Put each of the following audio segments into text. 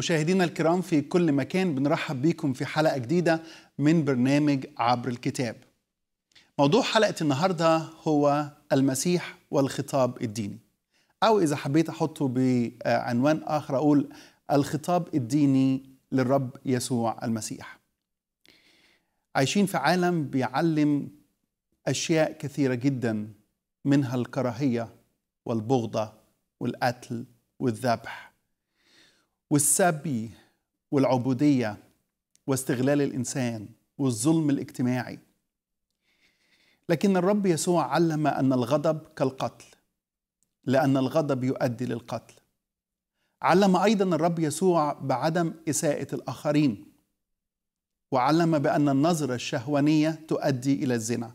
مشاهدينا الكرام في كل مكان بنرحب بيكم في حلقة جديدة من برنامج عبر الكتاب موضوع حلقة النهاردة هو المسيح والخطاب الديني أو إذا حبيت أحطه بعنوان آخر أقول الخطاب الديني للرب يسوع المسيح عايشين في عالم بيعلم أشياء كثيرة جدا منها الكراهية والبغضة والقتل والذبح والسبي والعبودية واستغلال الإنسان والظلم الاجتماعي لكن الرب يسوع علم أن الغضب كالقتل لأن الغضب يؤدي للقتل علم أيضا الرب يسوع بعدم إساءة الآخرين وعلم بأن النظرة الشهوانية تؤدي إلى الزنا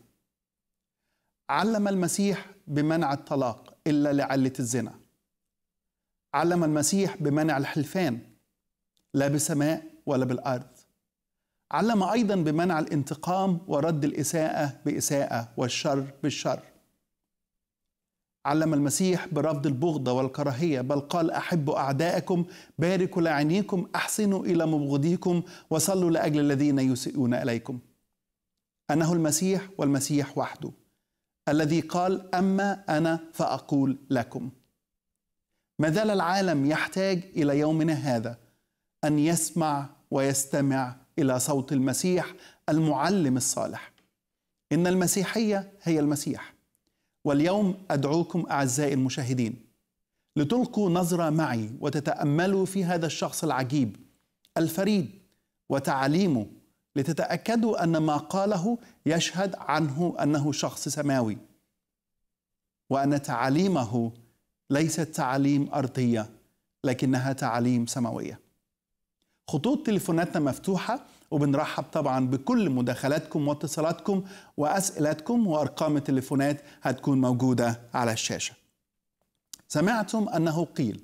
علم المسيح بمنع الطلاق إلا لعلة الزنا علم المسيح بمنع الحلفان لا بسماء ولا بالارض علم ايضا بمنع الانتقام ورد الاساءه باساءه والشر بالشر علم المسيح برفض البغضه والكراهيه بل قال احبوا اعدائكم باركوا لاعينيكم احسنوا الى مبغضيكم وصلوا لاجل الذين يسيئون اليكم انه المسيح والمسيح وحده الذي قال اما انا فاقول لكم ما زال العالم يحتاج الى يومنا هذا ان يسمع ويستمع الى صوت المسيح المعلم الصالح ان المسيحيه هي المسيح واليوم ادعوكم اعزائي المشاهدين لتلقوا نظره معي وتتاملوا في هذا الشخص العجيب الفريد وتعليمه لتتاكدوا ان ما قاله يشهد عنه انه شخص سماوي وان تعاليمه ليست تعاليم أرضية لكنها تعاليم سماوية خطوط تليفوناتنا مفتوحة وبنرحب طبعا بكل مداخلاتكم واتصالاتكم وأسئلتكم وأرقام التليفونات هتكون موجودة على الشاشة سمعتم أنه قيل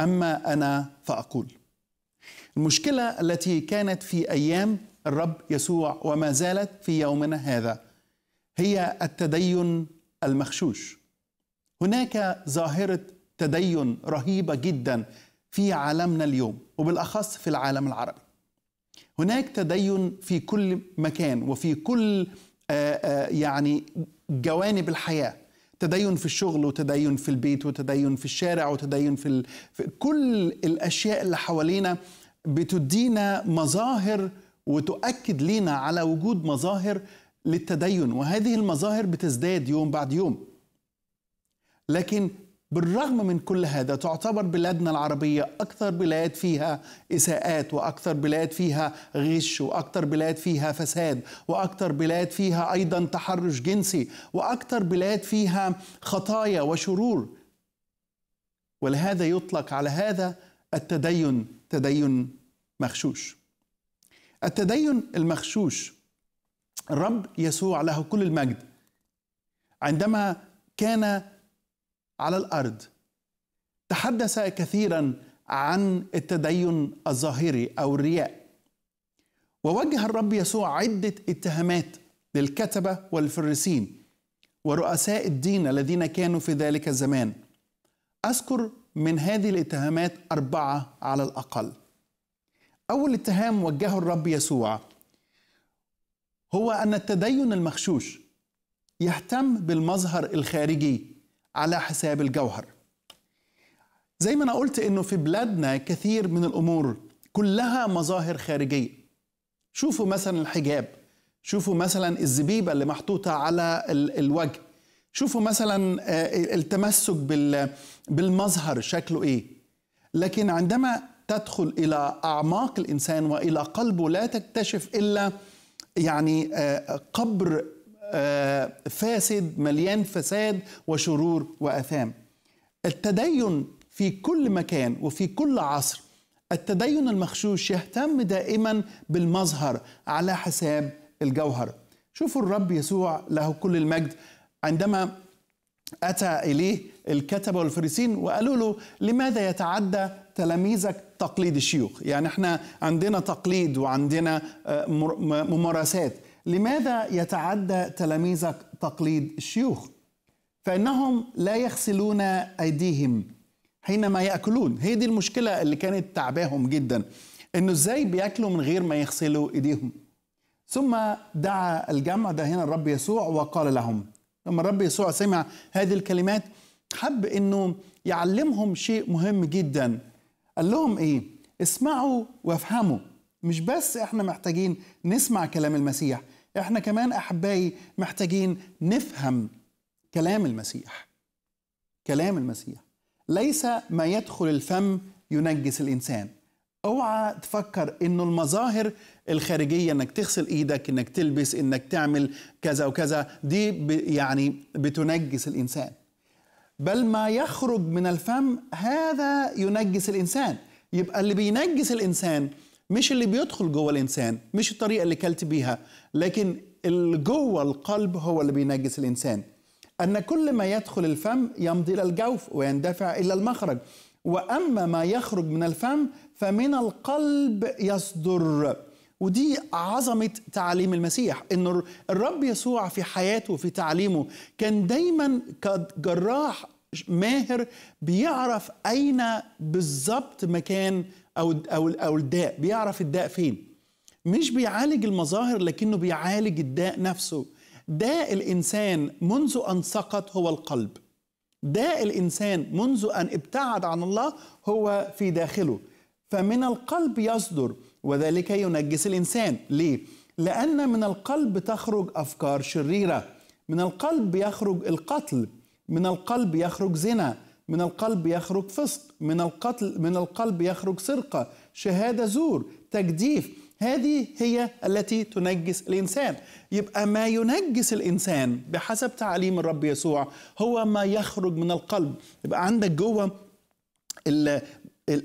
أما أنا فأقول المشكلة التي كانت في أيام الرب يسوع وما زالت في يومنا هذا هي التدين المخشوش هناك ظاهره تدين رهيبه جدا في عالمنا اليوم وبالاخص في العالم العربي. هناك تدين في كل مكان وفي كل آه، آه، يعني جوانب الحياه تدين في الشغل وتدين في البيت وتدين في الشارع وتدين في, ال... في كل الاشياء اللي حوالينا بتدينا مظاهر وتؤكد لينا على وجود مظاهر للتدين وهذه المظاهر بتزداد يوم بعد يوم لكن بالرغم من كل هذا تعتبر بلادنا العربية أكثر بلاد فيها إساءات وأكثر بلاد فيها غش وأكثر بلاد فيها فساد وأكثر بلاد فيها أيضا تحرش جنسي وأكثر بلاد فيها خطايا وشرور ولهذا يطلق على هذا التدين تدين مغشوش التدين المغشوش الرب يسوع له كل المجد عندما كان على الارض تحدث كثيرا عن التدين الظاهري او الرياء ووجه الرب يسوع عده اتهامات للكتبه والفريسين ورؤساء الدين الذين كانوا في ذلك الزمان اذكر من هذه الاتهامات اربعه على الاقل اول اتهام وجهه الرب يسوع هو ان التدين المغشوش يهتم بالمظهر الخارجي على حساب الجوهر زي ما انا قلت انه في بلادنا كثير من الامور كلها مظاهر خارجيه شوفوا مثلا الحجاب شوفوا مثلا الزبيبه اللي محطوطه على الوجه شوفوا مثلا آه، التمسك بالمظهر شكله ايه لكن عندما تدخل الى اعماق الانسان والى قلبه لا تكتشف الا يعني آه، قبر آه، فاسد مليان فساد وشرور واثام التدين في كل مكان وفي كل عصر التدين المخشوش يهتم دائما بالمظهر على حساب الجوهر شوفوا الرب يسوع له كل المجد عندما أتى إليه الكتبة والفريسين وقالوا له لماذا يتعدى تلاميذك تقليد الشيوخ يعني احنا عندنا تقليد وعندنا آه، ممارسات لماذا يتعدى تلاميذك تقليد الشيوخ فانهم لا يغسلون ايديهم حينما ياكلون هي دي المشكله اللي كانت تعباهم جدا انه ازاي بياكلوا من غير ما يغسلوا ايديهم ثم دعا الجمع ده هنا الرب يسوع وقال لهم لما الرب يسوع سمع هذه الكلمات حب انه يعلمهم شيء مهم جدا قال لهم ايه اسمعوا وافهموا مش بس احنا محتاجين نسمع كلام المسيح احنا كمان احبائي محتاجين نفهم كلام المسيح كلام المسيح ليس ما يدخل الفم ينجس الانسان اوعى تفكر انه المظاهر الخارجيه انك تغسل ايدك انك تلبس انك تعمل كذا وكذا دي يعني بتنجس الانسان بل ما يخرج من الفم هذا ينجس الانسان يبقى اللي بينجس الانسان مش اللي بيدخل جوه الانسان مش الطريقه اللي كلت بيها لكن اللي جوه القلب هو اللي بينجس الانسان ان كل ما يدخل الفم يمضي الى الجوف ويندفع الى المخرج واما ما يخرج من الفم فمن القلب يصدر ودي عظمة تعليم المسيح إن الرب يسوع في حياته وفي تعليمه كان دايما كجراح ماهر بيعرف أين بالظبط مكان او او او الداء بيعرف الداء فين مش بيعالج المظاهر لكنه بيعالج الداء نفسه داء الانسان منذ ان سقط هو القلب داء الانسان منذ ان ابتعد عن الله هو في داخله فمن القلب يصدر وذلك ينجس الانسان ليه لان من القلب تخرج افكار شريره من القلب يخرج القتل من القلب يخرج زنا من القلب يخرج فسق من القتل من القلب يخرج سرقة شهادة زور تجديف هذه هي التي تنجس الإنسان يبقى ما ينجس الإنسان بحسب تعليم الرب يسوع هو ما يخرج من القلب يبقى عندك جوه ال ال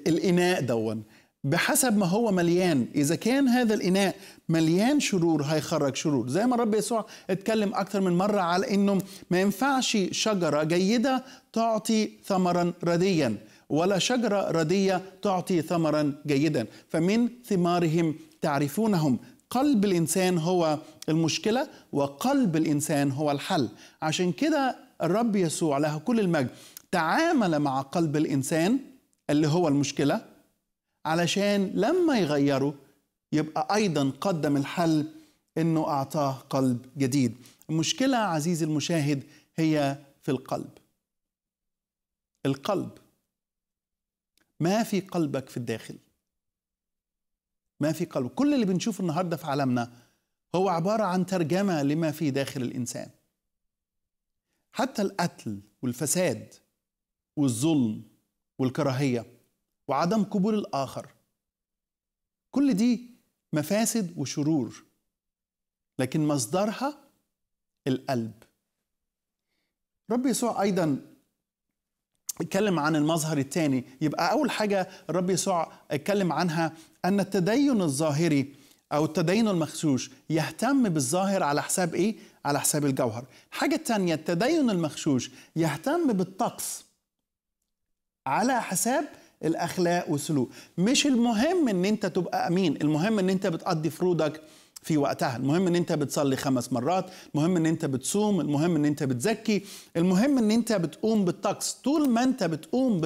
الإناء دون بحسب ما هو مليان إذا كان هذا الإناء مليان شرور هيخرج شرور زي ما الرب يسوع اتكلم أكثر من مرة على إنه ما ينفعش شجرة جيدة تعطي ثمرا رديا ولا شجرة ردية تعطي ثمرا جيدا فمن ثمارهم تعرفونهم قلب الإنسان هو المشكلة وقلب الإنسان هو الحل عشان كده الرب يسوع له كل المجد تعامل مع قلب الإنسان اللي هو المشكلة علشان لما يغيره يبقى أيضا قدم الحل أنه أعطاه قلب جديد المشكلة عزيزي المشاهد هي في القلب القلب ما في قلبك في الداخل ما في قلب كل اللي بنشوفه النهارده في عالمنا هو عبارة عن ترجمة لما في داخل الإنسان حتى القتل والفساد والظلم والكراهية وعدم قبول الآخر كل دي مفاسد وشرور لكن مصدرها القلب رب يسوع أيضا اتكلم عن المظهر الثاني يبقى أول حاجة الرب يسوع اتكلم عنها أن التدين الظاهري أو التدين المخشوش يهتم بالظاهر على حساب إيه؟ على حساب الجوهر حاجه ثانيه التدين المخشوش يهتم بالطقس على حساب الأخلاق والسلوك مش المهم أن أنت تبقى أمين المهم أن أنت بتقضي فروضك في وقتها المهم ان انت بتصلي خمس مرات المهم ان انت بتصوم المهم ان انت بتزكي المهم ان انت بتقوم بالطقس طول ما انت بتقوم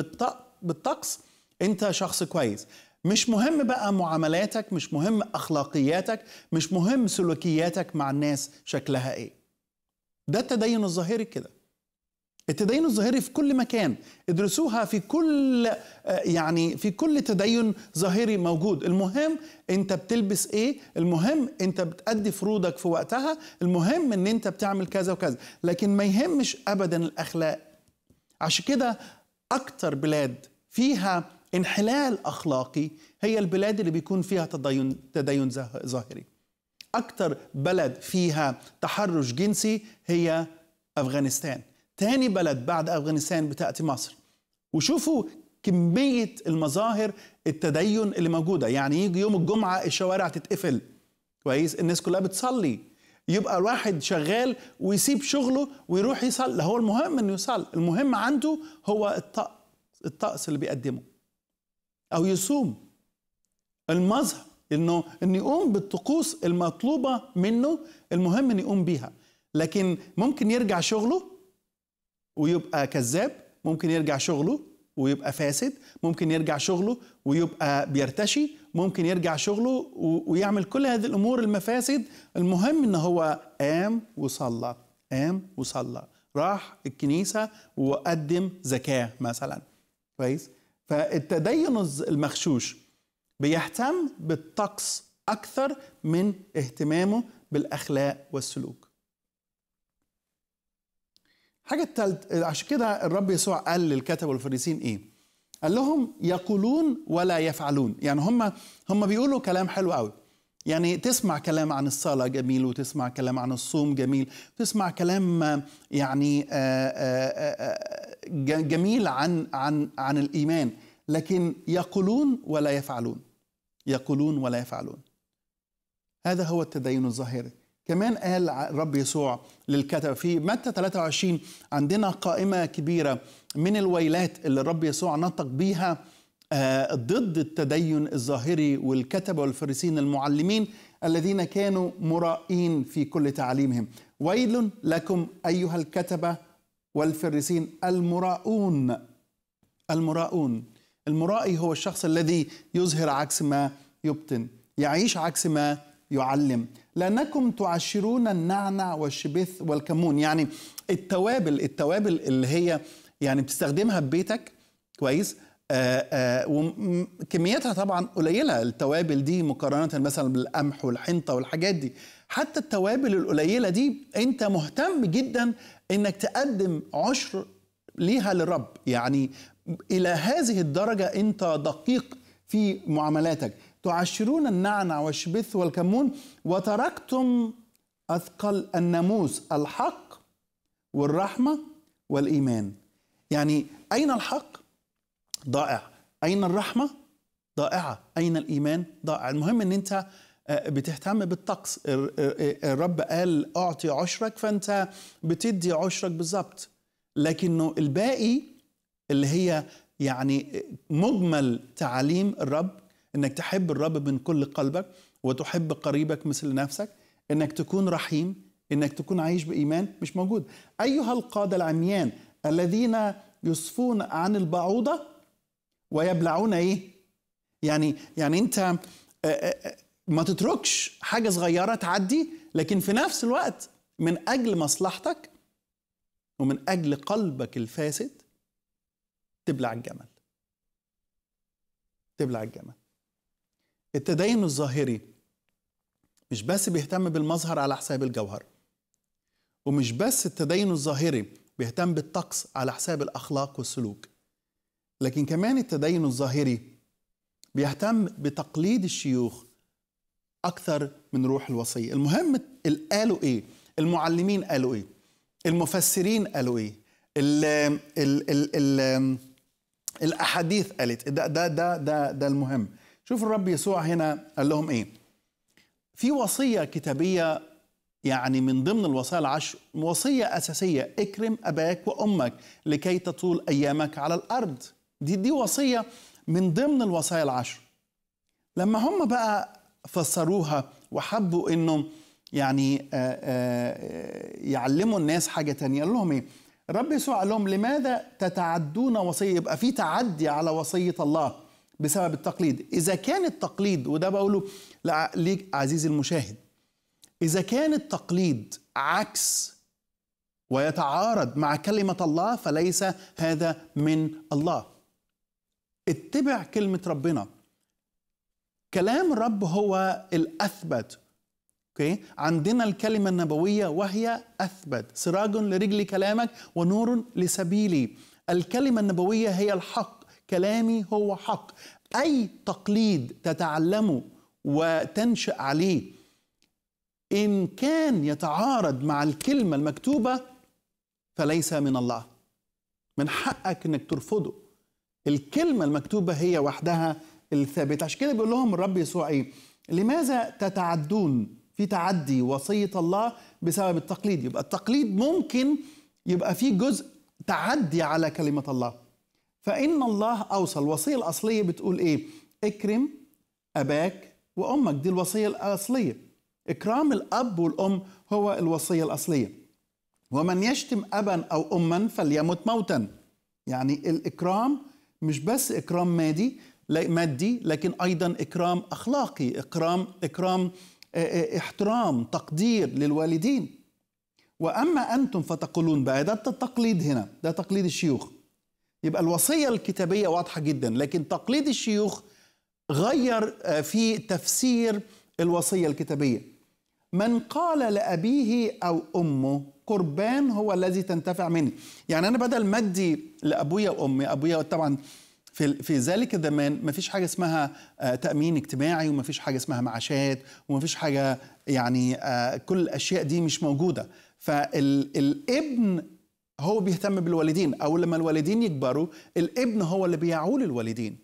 بالطقس انت شخص كويس مش مهم بقى معاملاتك مش مهم اخلاقياتك مش مهم سلوكياتك مع الناس شكلها ايه ده التدين الظاهري كده التدين الظاهري في كل مكان ادرسوها في كل آه، يعني في كل تدين ظاهري موجود المهم انت بتلبس ايه المهم انت بتأدي فروضك في وقتها المهم ان انت بتعمل كذا وكذا لكن ما يهمش ابدا الاخلاق عشان كده اكتر بلاد فيها انحلال اخلاقي هي البلاد اللي بيكون فيها تدين تدين ظاهري اكتر بلد فيها تحرش جنسي هي افغانستان ثاني بلد بعد أفغانستان بتأتي مصر وشوفوا كمية المظاهر التدين اللي موجودة يعني يجي يوم الجمعة الشوارع تتقفل كويس الناس كلها بتصلي يبقى الواحد شغال ويسيب شغله ويروح يصلي هو المهم انه يصلي المهم عنده هو الطقس الطقس اللي بيقدمه او يصوم المظهر انه ان يقوم بالطقوس المطلوبه منه المهم ان يقوم بيها لكن ممكن يرجع شغله ويبقى كذاب ممكن يرجع شغله ويبقى فاسد ممكن يرجع شغله ويبقى بيرتشي ممكن يرجع شغله ويعمل كل هذه الامور المفاسد المهم ان هو قام وصلى قام وصلى راح الكنيسه وقدم زكاه مثلا كويس فالتدين المغشوش بيهتم بالطقس اكثر من اهتمامه بالاخلاق والسلوك الحاجة التالت عشان كده الرب يسوع قال للكتب والفريسين إيه؟ قال لهم يقولون ولا يفعلون يعني هم هم بيقولوا كلام حلو قوي يعني تسمع كلام عن الصلاة جميل وتسمع كلام عن الصوم جميل تسمع كلام يعني آه، آه، آه، جميل عن عن عن الإيمان لكن يقولون ولا يفعلون يقولون ولا يفعلون هذا هو التدين الظاهري كمان قال الرب يسوع للكتبة في متى 23 عندنا قائمة كبيرة من الويلات اللي الرب يسوع نطق بيها آه، ضد التدين الظاهري والكتبة والفريسين المعلمين الذين كانوا مرائين في كل تعليمهم ويل لكم أيها الكتبة والفريسين المراؤون المراؤون المرائي هو الشخص الذي يظهر عكس ما يبطن يعيش عكس ما يعلم لأنكم تعشرون النعنع والشبث والكمون يعني التوابل التوابل اللي هي يعني بتستخدمها في بيتك كويس آه، آه، وكميتها طبعا قليلة التوابل دي مقارنة مثلا بالقمح والحنطة والحاجات دي حتى التوابل القليلة دي انت مهتم جدا انك تقدم عشر ليها للرب يعني إلى هذه الدرجة انت دقيق في معاملاتك تعشرون النعنع والشبث والكمون وتركتم أثقل الناموس الحق والرحمة والإيمان يعني أين الحق؟ ضائع أين الرحمة؟ ضائعة أين الإيمان؟ ضائع المهم أن أنت آه، بتهتم بالطقس آه، آه، الرب قال أعطي عشرك فأنت بتدي عشرك بالظبط لكنه الباقي اللي هي يعني مجمل تعاليم الرب انك تحب الرب من كل قلبك وتحب قريبك مثل نفسك انك تكون رحيم انك تكون عايش بايمان مش موجود ايها القاده العميان الذين يصفون عن البعوضه ويبلعون ايه يعني يعني انت آه، آه، ما تتركش حاجه صغيره تعدي لكن في نفس الوقت من اجل مصلحتك ومن اجل قلبك الفاسد تبلع الجمل تبلع الجمل التدين الظاهري مش بس بيهتم بالمظهر على حساب الجوهر ومش بس التدين الظاهري بيهتم بالطقس على حساب الأخلاق والسلوك لكن كمان التدين الظاهري بيهتم بتقليد الشيوخ أكثر من روح الوصية المهم قالوا إيه المعلمين قالوا إيه المفسرين قالوا إيه ال ال ال الـ الأحاديث قالت ده ده ده ده, ده المهم شوف الرب يسوع هنا قال لهم ايه في وصيه كتابيه يعني من ضمن الوصايا العشر وصيه اساسيه اكرم اباك وامك لكي تطول ايامك على الارض دي دي وصيه من ضمن الوصايا العشر لما هم بقى فسروها وحبوا انه يعني آآ آآ يعلموا الناس حاجه تانية قال لهم ايه الرب يسوع قال لهم لماذا تتعدون وصيه يبقى في تعدي على وصيه الله بسبب التقليد اذا كان التقليد وده بقوله ليك عزيزي المشاهد اذا كان التقليد عكس ويتعارض مع كلمه الله فليس هذا من الله اتبع كلمه ربنا كلام الرب هو الاثبت اوكي عندنا الكلمه النبويه وهي اثبت سراج لرجل كلامك ونور لسبيلي الكلمه النبويه هي الحق كلامي هو حق اي تقليد تتعلمه وتنشا عليه ان كان يتعارض مع الكلمه المكتوبه فليس من الله من حقك انك ترفضه الكلمه المكتوبه هي وحدها الثابت عشان كده بيقول لهم الرب يسوع ايه لماذا تتعدون في تعدي وصيه الله بسبب التقليد يبقى التقليد ممكن يبقى فيه جزء تعدي على كلمه الله فإن الله أوصى الوصية الأصلية بتقول إيه اكرم أباك وأمك دي الوصية الأصلية إكرام الأب والأم هو الوصية الأصلية ومن يشتم أبا أو أما فليمت موتا يعني الإكرام مش بس إكرام مادي مادي لكن أيضا إكرام أخلاقي إكرام إكرام آه، آه، احترام تقدير للوالدين وأما أنتم فتقولون بقى ده التقليد هنا ده تقليد الشيوخ يبقى الوصية الكتابية واضحة جدا لكن تقليد الشيوخ غير آه، في تفسير الوصية الكتابية من قال لأبيه أو أمه قربان هو الذي تنتفع منه يعني أنا بدل ما أدي لأبويا وأمي أبويا طبعا في في ذلك الزمان ما فيش حاجه اسمها آه، تامين اجتماعي وما فيش حاجه اسمها معاشات وما فيش حاجه يعني آه، كل الاشياء دي مش موجوده فالابن هو بيهتم بالوالدين او لما الوالدين يكبروا الابن هو اللي بيعول الوالدين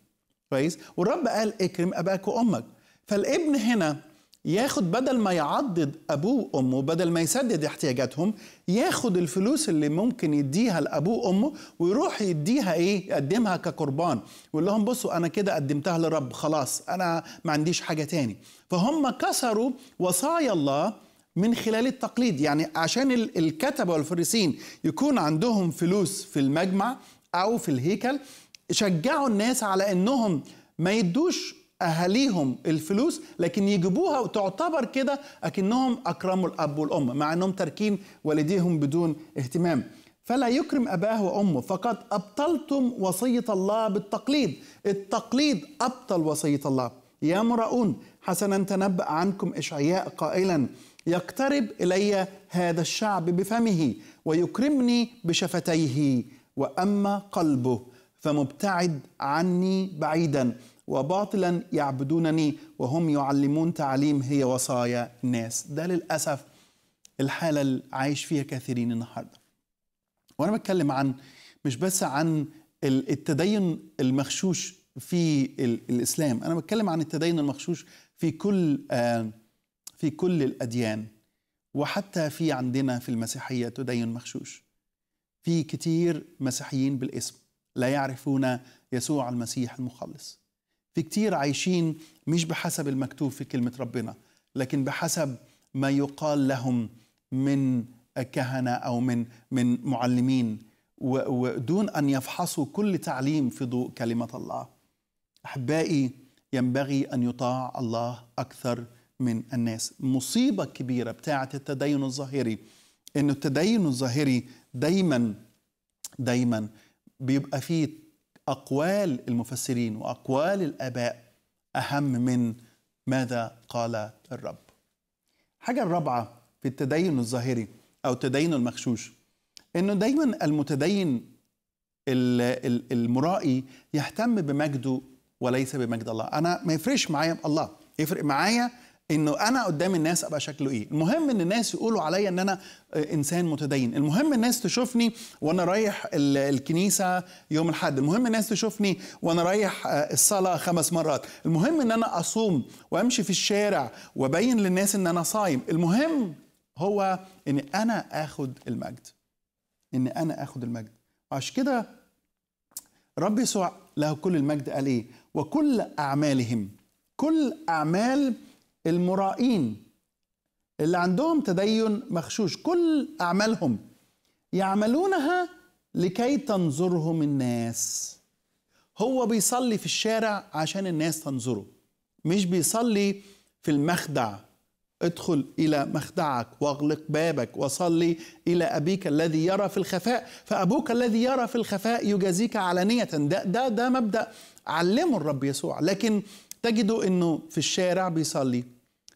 كويس والرب قال اكرم اباك وامك فالابن هنا ياخد بدل ما يعضد ابوه وامه بدل ما يسدد احتياجاتهم ياخد الفلوس اللي ممكن يديها لابوه وامه ويروح يديها ايه يقدمها كقربان ويقول لهم بصوا انا كده قدمتها للرب خلاص انا ما عنديش حاجه تاني فهم كسروا وصايا الله من خلال التقليد يعني عشان الكتبة والفريسين يكون عندهم فلوس في المجمع أو في الهيكل شجعوا الناس على أنهم ما يدوش أهاليهم الفلوس لكن يجيبوها وتعتبر كده أكنهم أكرموا الأب والأم مع أنهم تاركين والديهم بدون اهتمام فلا يكرم أباه وأمه فقد أبطلتم وصية الله بالتقليد التقليد أبطل وصية الله يا مرؤون حسنا تنبأ عنكم إشعياء قائلا يقترب الي هذا الشعب بفمه ويكرمني بشفتيه واما قلبه فمبتعد عني بعيدا وباطلا يعبدونني وهم يعلمون تعليم هي وصايا الناس ده للاسف الحاله اللي عايش فيها كثيرين النهارده وانا بتكلم عن مش بس عن التدين المغشوش في الاسلام انا بتكلم عن التدين المغشوش في كل آه في كل الأديان وحتى في عندنا في المسيحية تدين مخشوش في كتير مسيحيين بالاسم لا يعرفون يسوع المسيح المخلص في كتير عايشين مش بحسب المكتوب في كلمة ربنا لكن بحسب ما يقال لهم من كهنة أو من من معلمين ودون أن يفحصوا كل تعليم في ضوء كلمة الله أحبائي ينبغي أن يطاع الله أكثر من الناس مصيبة كبيرة بتاعة التدين الظاهري أن التدين الظاهري دايما دايما بيبقى فيه أقوال المفسرين وأقوال الآباء أهم من ماذا قال الرب حاجة الرابعة في التدين الظاهري أو التدين المغشوش أنه دايما المتدين المرائي يهتم بمجده وليس بمجد الله أنا ما يفرقش معايا الله يفرق معايا انه انا قدام الناس ابقى شكله ايه المهم ان الناس يقولوا عليا ان انا آه، انسان متدين المهم الناس تشوفني وانا رايح الكنيسه يوم الاحد المهم الناس تشوفني وانا رايح آه، الصلاه خمس مرات المهم ان انا اصوم وامشي في الشارع وابين للناس ان انا صايم المهم هو ان انا اخد المجد ان انا اخد المجد عشان كده رب يسوع له كل المجد قال ايه وكل اعمالهم كل اعمال المرائين اللي عندهم تدين مغشوش كل أعمالهم يعملونها لكي تنظرهم الناس هو بيصلي في الشارع عشان الناس تنظره مش بيصلي في المخدع ادخل الى مخدعك واغلق بابك وصلي الى ابيك الذي يرى في الخفاء فابوك الذي يرى في الخفاء يجازيك علانيه ده ده ده مبدا علمه الرب يسوع لكن تجدوا انه في الشارع بيصلي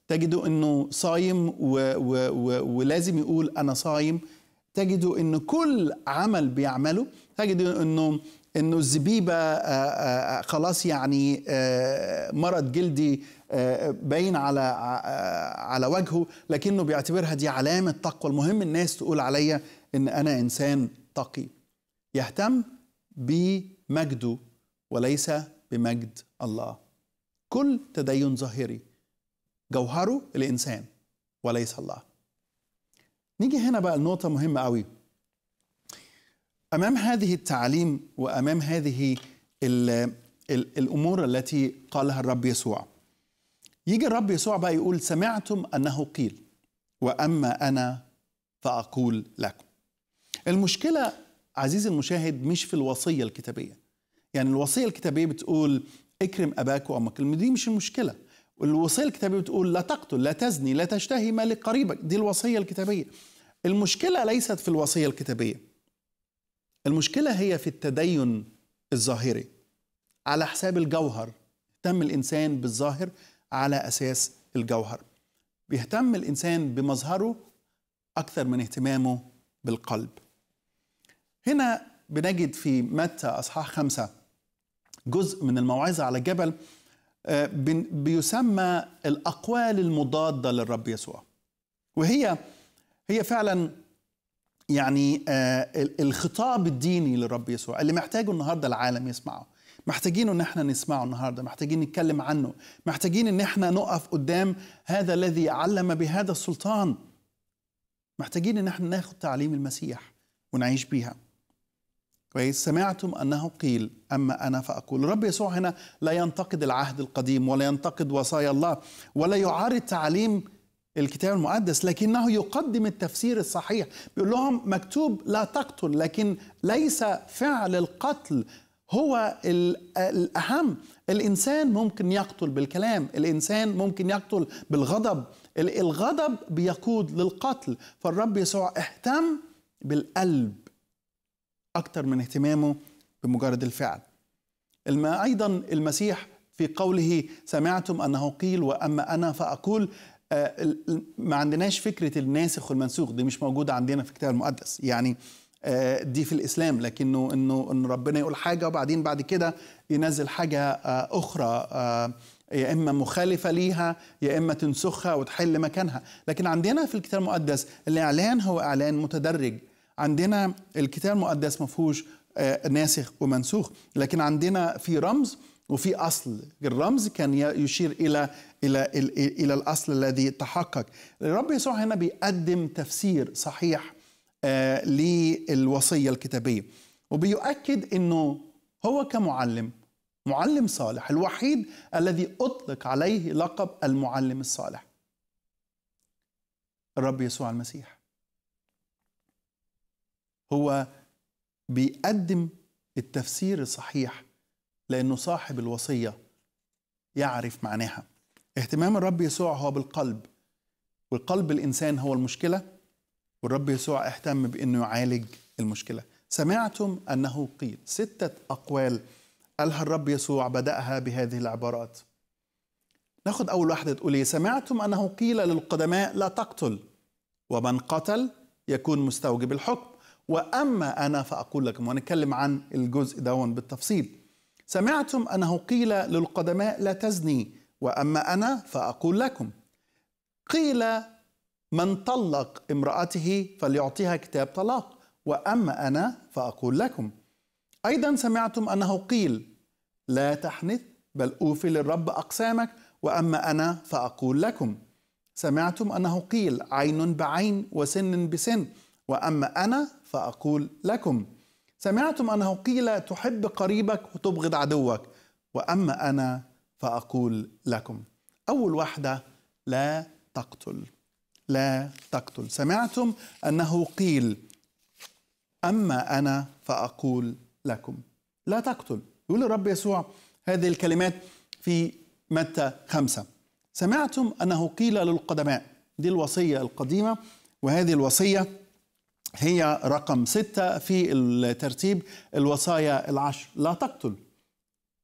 تجدوا انه صايم و و و ولازم يقول انا صايم تجدوا ان كل عمل بيعمله تجدوا انه انه الزبيبه خلاص يعني مرض جلدي باين على على وجهه لكنه بيعتبرها دي علامه تقوى المهم الناس تقول عليا ان انا انسان تقي يهتم بمجده وليس بمجد الله كل تدين ظاهري جوهره الإنسان وليس الله نيجي هنا بقى لنقطة مهمة قوي أمام هذه التعليم وأمام هذه الـ الـ الأمور التي قالها الرب يسوع يجي الرب يسوع بقى يقول سمعتم أنه قيل وأما أنا فأقول لكم المشكلة عزيزي المشاهد مش في الوصية الكتابية يعني الوصية الكتابية بتقول اكرم أباك وأمك دي مش المشكلة الوصية الكتابية بتقول لا تقتل لا تزني لا تشتهي مال قريبك دي الوصية الكتابية المشكلة ليست في الوصية الكتابية المشكلة هي في التدين الظاهري على حساب الجوهر اهتم الإنسان بالظاهر على أساس الجوهر بيهتم الإنسان بمظهره أكثر من اهتمامه بالقلب هنا بنجد في متى أصحاح خمسة جزء من الموعظة على الجبل آه، بيسمى الأقوال المضادة للرب يسوع وهي هي فعلا يعني آه، الخطاب الديني للرب يسوع اللي محتاجه النهارده العالم يسمعه محتاجين ان احنا نسمعه النهارده محتاجين نتكلم عنه محتاجين ان احنا نقف قدام هذا الذي علم بهذا السلطان محتاجين ان احنا ناخد تعليم المسيح ونعيش بيها كويس سمعتم انه قيل اما انا فاقول الرب يسوع هنا لا ينتقد العهد القديم ولا ينتقد وصايا الله ولا يعارض تعاليم الكتاب المقدس لكنه يقدم التفسير الصحيح بيقول لهم مكتوب لا تقتل لكن ليس فعل القتل هو الأهم الإنسان ممكن يقتل بالكلام الإنسان ممكن يقتل بالغضب الغضب بيقود للقتل فالرب يسوع اهتم بالقلب أكثر من اهتمامه بمجرد الفعل الما أيضا المسيح في قوله سمعتم أنه قيل وأما أنا فأقول آه، ما عندناش فكرة الناسخ والمنسوخ دي مش موجودة عندنا في الكتاب المقدس يعني آه، دي في الإسلام لكنه إنه إن ربنا يقول حاجة وبعدين بعد كده ينزل حاجة آه، أخرى يا إما مخالفة ليها يا إما تنسخها وتحل مكانها لكن عندنا في الكتاب المقدس الإعلان هو إعلان متدرج عندنا الكتاب المقدس ما فيهوش آه، ناسخ ومنسوخ لكن عندنا في رمز وفي اصل الرمز كان يشير الى الى الى الاصل الذي تحقق الرب يسوع هنا بيقدم تفسير صحيح آه، للوصيه الكتابيه وبيؤكد انه هو كمعلم معلم صالح الوحيد الذي اطلق عليه لقب المعلم الصالح الرب يسوع المسيح هو بيقدم التفسير الصحيح لأنه صاحب الوصية يعرف معناها اهتمام الرب يسوع هو بالقلب والقلب الإنسان هو المشكلة والرب يسوع اهتم بأنه يعالج المشكلة سمعتم أنه قيل ستة أقوال قالها الرب يسوع بدأها بهذه العبارات ناخد أول واحدة تقول إيه سمعتم أنه قيل للقدماء لا تقتل ومن قتل يكون مستوجب الحكم وأما أنا فأقول لكم ونتكلم عن الجزء دون بالتفصيل سمعتم أنه قيل للقدماء لا تزني وأما أنا فأقول لكم قيل من طلق امرأته فليعطيها كتاب طلاق وأما أنا فأقول لكم أيضا سمعتم أنه قيل لا تحنث بل أوفي للرب أقسامك وأما أنا فأقول لكم سمعتم أنه قيل عين بعين وسن بسن وأما أنا فأقول لكم سمعتم أنه قيل تحب قريبك وتبغض عدوك وأما أنا فأقول لكم أول واحدة لا تقتل لا تقتل سمعتم أنه قيل أما أنا فأقول لكم لا تقتل يقول الرب يسوع هذه الكلمات في متى خمسة سمعتم أنه قيل للقدماء دي الوصية القديمة وهذه الوصية هي رقم ستة في الترتيب الوصايا العشر لا تقتل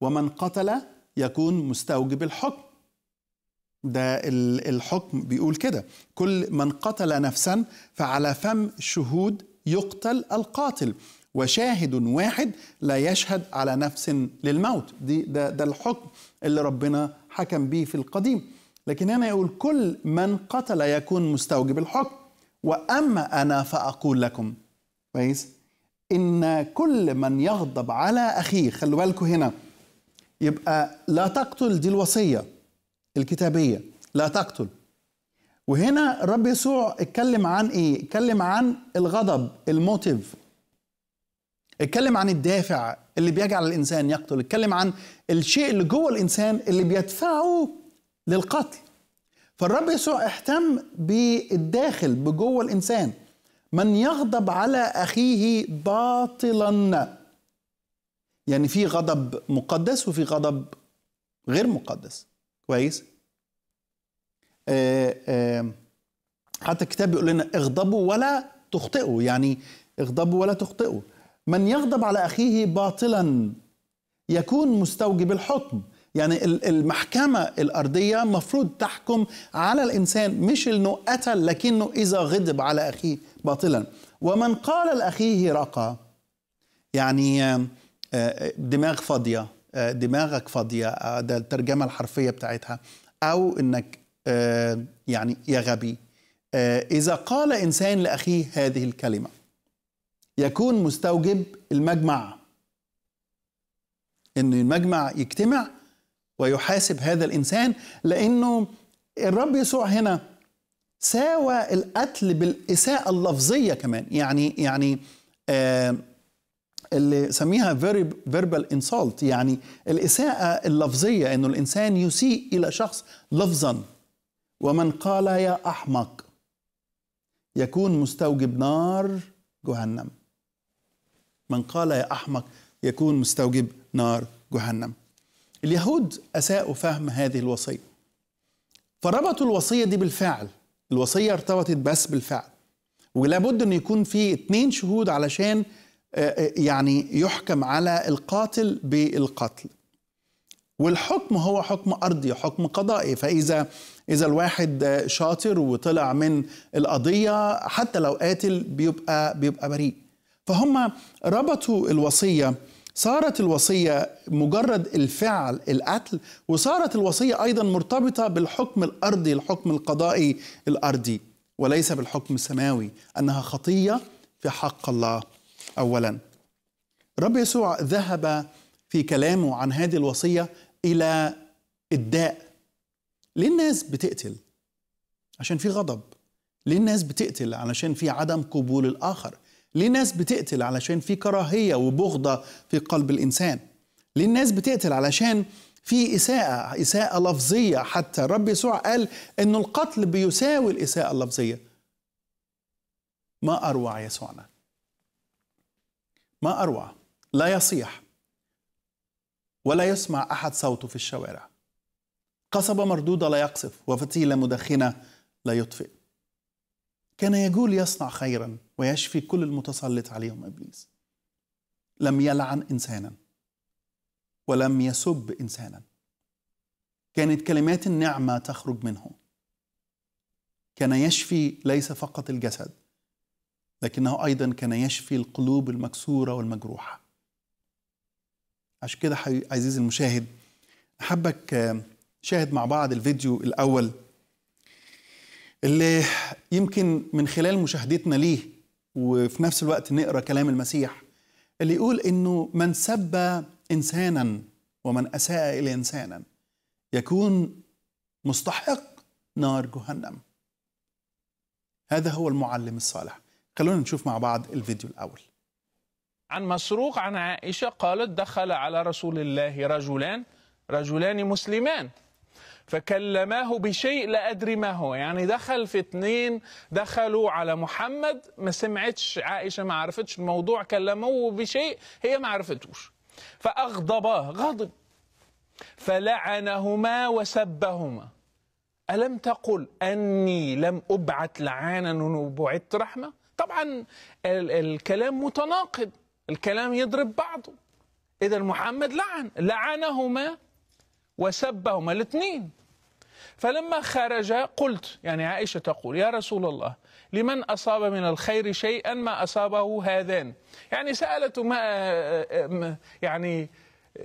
ومن قتل يكون مستوجب الحكم ده الحكم بيقول كده كل من قتل نفسا فعلى فم شهود يقتل القاتل وشاهد واحد لا يشهد على نفس للموت دي ده, ده الحكم اللي ربنا حكم به في القديم لكن هنا يقول كل من قتل يكون مستوجب الحكم واما انا فاقول لكم كويس ان كل من يغضب على اخيه خلوا بالكم هنا يبقى لا تقتل دي الوصيه الكتابيه لا تقتل وهنا الرب يسوع اتكلم عن ايه اتكلم عن الغضب الموتيف اتكلم عن الدافع اللي بيجعل الانسان يقتل اتكلم عن الشيء اللي جوه الانسان اللي بيدفعه للقتل فالرب يسوع اهتم بالداخل بجوه الانسان من يغضب على اخيه باطلا يعني في غضب مقدس وفي غضب غير مقدس كويس آآ آه، آآ آه، حتى الكتاب بيقول لنا اغضبوا ولا تخطئوا يعني اغضبوا ولا تخطئوا من يغضب على اخيه باطلا يكون مستوجب الحكم يعني المحكمة الأرضية مفروض تحكم على الإنسان مش إنه قتل لكنه إذا غضب على أخيه باطلا ومن قال لأخيه رقى يعني آه، آه، دماغ فاضية آه، دماغك فاضية ده الترجمة الحرفية بتاعتها أو إنك يعني يا غبي إذا قال إنسان لأخيه هذه الكلمة يكون مستوجب المجمع إن المجمع يجتمع ويحاسب هذا الانسان لانه الرب يسوع هنا ساوى القتل بالاساءه اللفظيه كمان يعني يعني آه اللي سميها فيربال انسولت يعني الاساءه اللفظيه انه الانسان يسيء الى شخص لفظا ومن قال يا احمق يكون مستوجب نار جهنم من قال يا احمق يكون مستوجب نار جهنم اليهود أساءوا فهم هذه الوصية فربطوا الوصية دي بالفعل الوصية ارتبطت بس بالفعل ولابد أن يكون في اتنين شهود علشان آه، آه، يعني يحكم على القاتل بالقتل والحكم هو حكم أرضي حكم قضائي فإذا إذا الواحد آه، شاطر وطلع من القضية حتى لو قاتل بيبقى بيبقى بريء فهم ربطوا الوصية صارت الوصية مجرد الفعل القتل وصارت الوصية أيضا مرتبطة بالحكم الأرضي الحكم القضائي الأرضي وليس بالحكم السماوي أنها خطية في حق الله أولا رب يسوع ذهب في كلامه عن هذه الوصية إلى الداء ليه الناس بتقتل عشان في غضب ليه الناس بتقتل علشان في عدم قبول الآخر ليه ناس بتقتل علشان في كراهية وبغضة في قلب الإنسان ليه الناس بتقتل علشان في إساءة إساءة لفظية حتى الرب يسوع قال إن القتل بيساوي الإساءة اللفظية ما أروع يسوعنا ما أروع لا يصيح ولا يسمع أحد صوته في الشوارع قصبة مردودة لا يقصف وفتيلة مدخنة لا يطفئ كان يجول يصنع خيرا ويشفي كل المتسلط عليهم ابليس لم يلعن انسانا ولم يسب انسانا كانت كلمات النعمه تخرج منه كان يشفي ليس فقط الجسد لكنه ايضا كان يشفي القلوب المكسوره والمجروحه عشان كده عزيزي المشاهد احبك آه، شاهد مع بعض الفيديو الاول اللي يمكن من خلال مشاهدتنا ليه وفي نفس الوقت نقرا كلام المسيح اللي يقول انه من سب انسانا ومن اساء الى انسانا يكون مستحق نار جهنم هذا هو المعلم الصالح خلونا نشوف مع بعض الفيديو الاول عن مسروق عن عائشه قالت دخل على رسول الله رجلان رجلان مسلمان فكلماه بشيء لا أدري ما هو يعني دخل في اثنين دخلوا على محمد ما سمعتش عائشة ما عرفتش الموضوع كلموه بشيء هي ما عرفتوش فأغضباه غضب فلعنهما وسبهما ألم تقل أني لم أبعث لعانا وبعثت رحمة طبعا ال الكلام متناقض الكلام يضرب بعضه إذا محمد لعن لعنهما وسبهما الاثنين فلما خرج قلت يعني عائشة تقول يا رسول الله لمن أصاب من الخير شيئا ما أصابه هذان يعني سألت ما يعني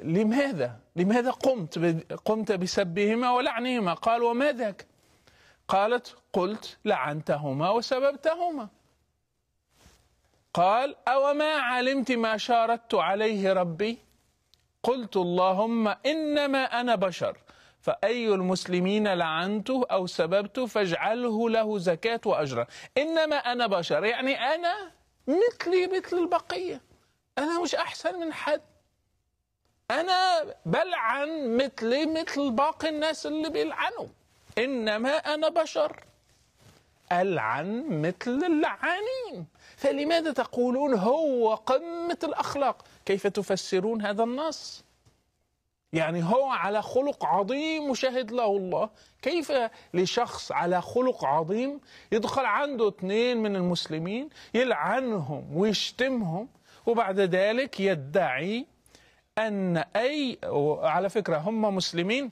لماذا لماذا قمت قمت بسبهما ولعنهما قال وما ذاك قالت قلت لعنتهما وسببتهما قال أوما علمت ما شاردت عليه ربي قلت اللهم إنما أنا بشر فأي المسلمين لعنته أو سببته فاجعله له زكاة وأجرا إنما أنا بشر يعني أنا مثلي مثل البقية أنا مش أحسن من حد أنا بلعن مثلي مثل باقي الناس اللي بيلعنوا إنما أنا بشر ألعن مثل اللعانين فلماذا تقولون هو قمة الأخلاق كيف تفسرون هذا النص؟ يعني هو على خلق عظيم وشهد له الله كيف لشخص على خلق عظيم يدخل عنده اثنين من المسلمين يلعنهم ويشتمهم وبعد ذلك يدعي أن أي على فكرة هم مسلمين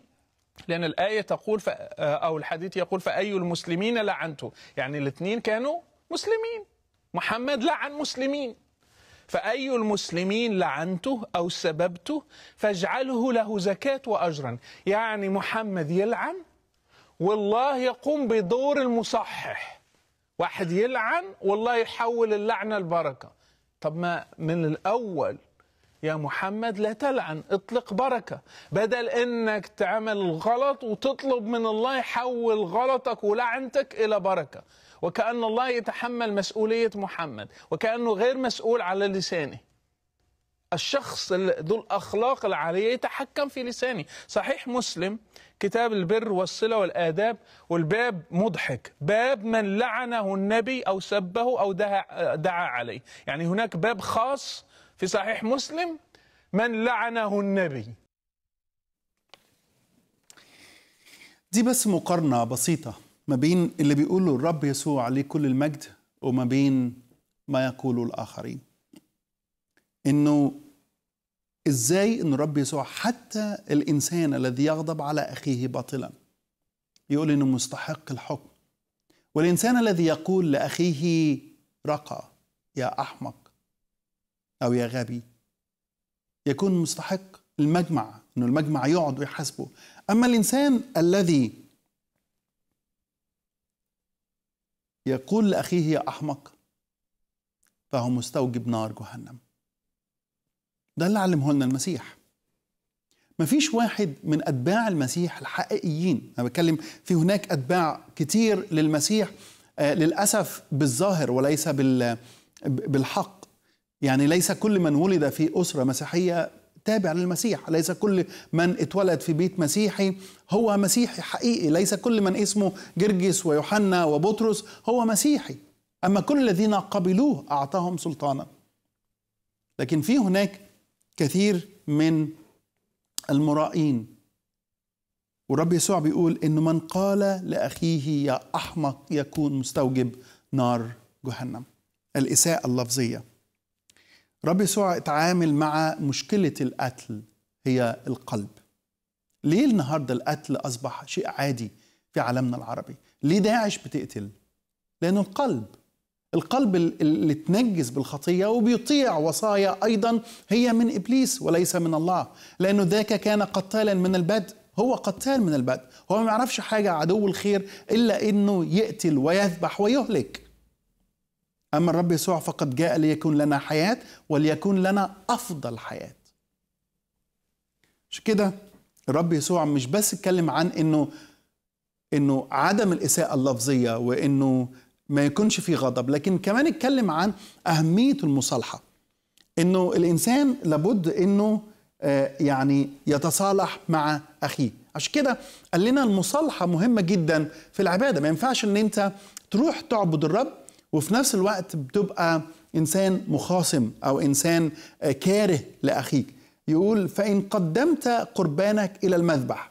لأن الآية تقول أو الحديث يقول فأي المسلمين لعنته يعني الاثنين كانوا مسلمين محمد لعن مسلمين فأي المسلمين لعنته أو سببته فاجعله له زكاة وأجرا يعني محمد يلعن والله يقوم بدور المصحح واحد يلعن والله يحول اللعنة البركة طب ما من الأول يا محمد لا تلعن اطلق بركة بدل انك تعمل غلط وتطلب من الله يحول غلطك ولعنتك الى بركة وكأن الله يتحمل مسؤولية محمد وكأنه غير مسؤول على لسانه الشخص ذو الأخلاق العالية يتحكم في لسانه صحيح مسلم كتاب البر والصلة والآداب والباب مضحك باب من لعنه النبي أو سبه أو دعا, عليه يعني هناك باب خاص في صحيح مسلم من لعنه النبي دي بس مقارنة بسيطة ما بين اللي بيقوله الرب يسوع عليه كل المجد وما بين ما يقوله الآخرين إنه إزاي إن الرب يسوع حتى الإنسان الذي يغضب على أخيه باطلا يقول إنه مستحق الحكم والإنسان الذي يقول لأخيه رقى يا أحمق أو يا غبي يكون مستحق المجمع إنه المجمع يقعد ويحاسبه أما الإنسان الذي يقول لأخيه يا أحمق فهو مستوجب نار جهنم ده اللي علمه لنا المسيح مفيش واحد من أتباع المسيح الحقيقيين أنا بتكلم في هناك أتباع كتير للمسيح آه، للأسف بالظاهر وليس بالحق يعني ليس كل من ولد في أسرة مسيحية تابع للمسيح ليس كل من اتولد في بيت مسيحي هو مسيحي حقيقي ليس كل من اسمه جرجس ويوحنا وبطرس هو مسيحي أما كل الذين قبلوه أعطاهم سلطانا لكن في هناك كثير من المرائين والرب يسوع بيقول انه من قال لاخيه يا احمق يكون مستوجب نار جهنم الاساءه اللفظيه رب يسوع اتعامل مع مشكلة القتل هي القلب ليه النهاردة القتل أصبح شيء عادي في عالمنا العربي ليه داعش بتقتل لأنه القلب القلب اللي تنجز بالخطية وبيطيع وصايا أيضا هي من إبليس وليس من الله لأنه ذاك كان قتالا من البدء هو قتال من البدء هو ما يعرفش حاجة عدو الخير إلا أنه يقتل ويذبح ويهلك أما الرب يسوع فقد جاء ليكون لنا حياة وليكون لنا أفضل حياة عشان كده الرب يسوع مش بس اتكلم عن انه انه عدم الاساءه اللفظيه وانه ما يكونش في غضب لكن كمان اتكلم عن اهميه المصالحه انه الانسان لابد انه آه، يعني يتصالح مع اخيه عشان كده قال لنا المصالحه مهمه جدا في العباده ما ينفعش ان انت تروح تعبد الرب وفي نفس الوقت بتبقى انسان مخاصم او انسان آه، كاره لاخيك يقول فان قدمت قربانك الى المذبح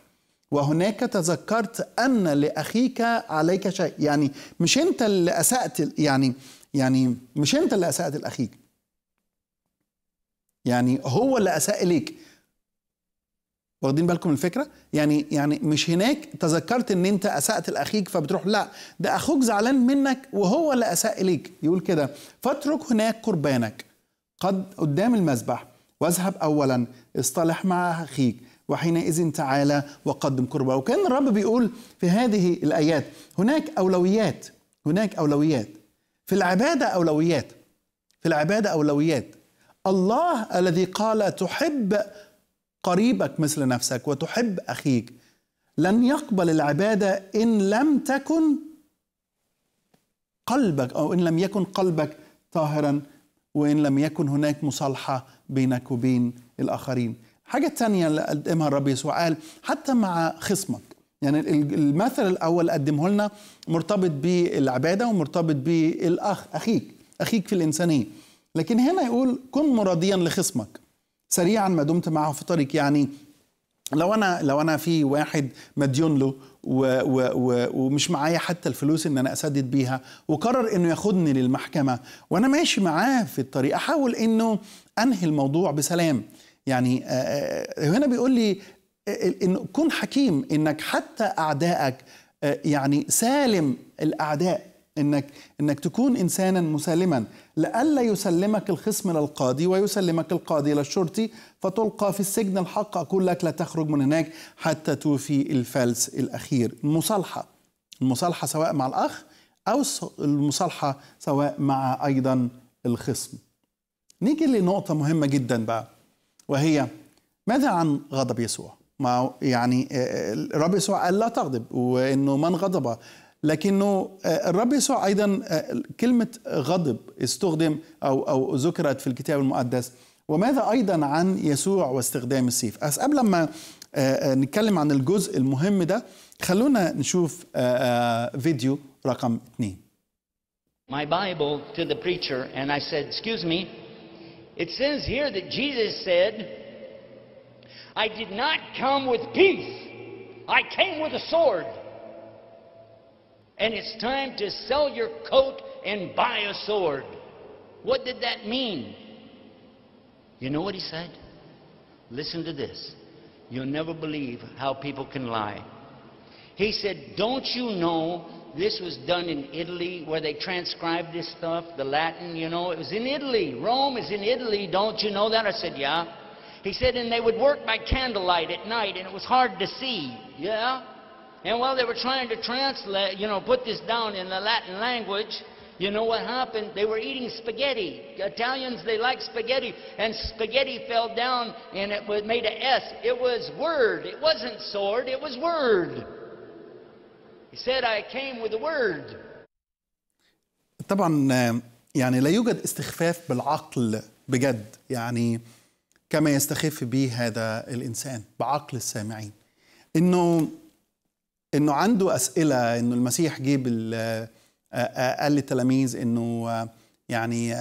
وهناك تذكرت ان لاخيك عليك شيء يعني مش انت اللي اسات يعني يعني مش انت اللي اسات لاخيك يعني هو اللي اساء اليك واخدين بالكم الفكره يعني يعني مش هناك تذكرت ان انت اسات لاخيك فبتروح لا ده اخوك زعلان منك وهو اللي اساء اليك يقول كده فاترك هناك قربانك قد قدام المذبح واذهب اولا اصطلح مع اخيك وحينئذ تعالى وقدم قربة وكان الرب بيقول في هذه الآيات هناك أولويات هناك أولويات في العبادة أولويات في العبادة أولويات الله الذي قال تحب قريبك مثل نفسك وتحب اخيك لن يقبل العباده ان لم تكن قلبك او ان لم يكن قلبك طاهرا وان لم يكن هناك مصالحه بينك وبين الاخرين حاجه تانية اللي قدمها الرب يسوع قال حتى مع خصمك يعني المثل الاول قدمه لنا مرتبط بالعباده ومرتبط بالاخ اخيك اخيك في الانسانيه لكن هنا يقول كن مرضيا لخصمك سريعا ما دمت معه في طريق يعني لو انا لو انا في واحد مديون له و و و ومش معايا حتى الفلوس ان انا اسدد بيها وقرر انه ياخدني للمحكمه وانا ماشي معاه في الطريق احاول انه انهي الموضوع بسلام يعني هنا بيقول لي انه كن حكيم انك حتى اعدائك يعني سالم الاعداء انك انك تكون انسانا مسالما لئلا يسلمك الخصم للقاضي ويسلمك القاضي للشرطي فتلقى في السجن الحق اقول لك لا تخرج من هناك حتى توفي الفلس الاخير المصالحه المصالحه سواء مع الاخ او المصالحه سواء مع ايضا الخصم نيجي لنقطه مهمه جدا بقى وهي ماذا عن غضب يسوع ما يعني الرب يسوع قال لا تغضب وانه من غضب لكنه آه، الرب يسوع ايضا آه، كلمه غضب استخدم او او ذكرت في الكتاب المقدس وماذا ايضا عن يسوع واستخدام السيف قبل ما آه، نتكلم عن الجزء المهم ده خلونا نشوف فيديو رقم 2 My Bible to the preacher and I said, "Excuse me, it says here that Jesus said, I did not come with peace. I came with a sword." and it's time to sell your coat and buy a sword. What did that mean? You know what he said? Listen to this. You'll never believe how people can lie. He said, Don't you know this was done in Italy where they transcribed this stuff, the Latin, you know? It was in Italy. Rome is in Italy. Don't you know that? I said, Yeah. He said, And they would work by candlelight at night and it was hard to see. Yeah? And while they were trying to translate, you know, put this down in the Latin language, you know what happened? They were eating spaghetti. Italians, they like spaghetti. And spaghetti fell down and it was made a S. It was word. It wasn't sword, it was word. He said, I came with a word. طبعا يعني لا يوجد استخفاف بالعقل بجد يعني كما يستخف به هذا الانسان بعقل السامعين انه انه عنده اسئله انه المسيح جيب آه، آه، آه، قال للتلاميذ انه يعني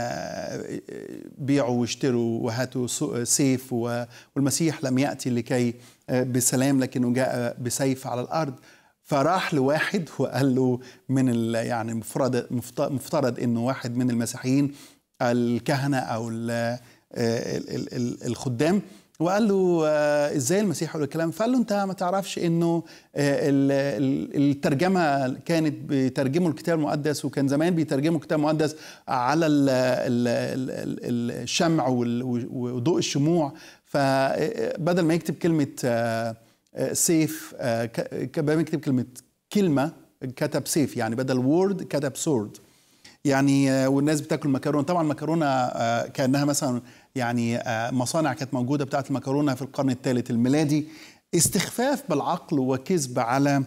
بيعوا واشتروا وهاتوا سيف والمسيح لم ياتي لكي بسلام لكنه جاء بسيف على الارض فراح لواحد وقال له من يعني مفترض مفترض انه واحد من المسيحيين الكهنه او الخدام وقال له آه، ازاي المسيح يقول الكلام فقال له انت ما تعرفش انه آه، الترجمه كانت بيترجموا الكتاب المقدس وكان زمان بيترجموا الكتاب المقدس على الشمع وضوء الشموع فبدل آه، ما يكتب كلمه سيف بدل ما يكتب كلمه كلمه كتب سيف يعني بدل وورد كتب سورد يعني والناس بتاكل مكرونه طبعا مكرونه كانها مثلا يعني آه، مصانع كانت موجوده بتاعه المكرونه في القرن الثالث الميلادي استخفاف بالعقل وكذب على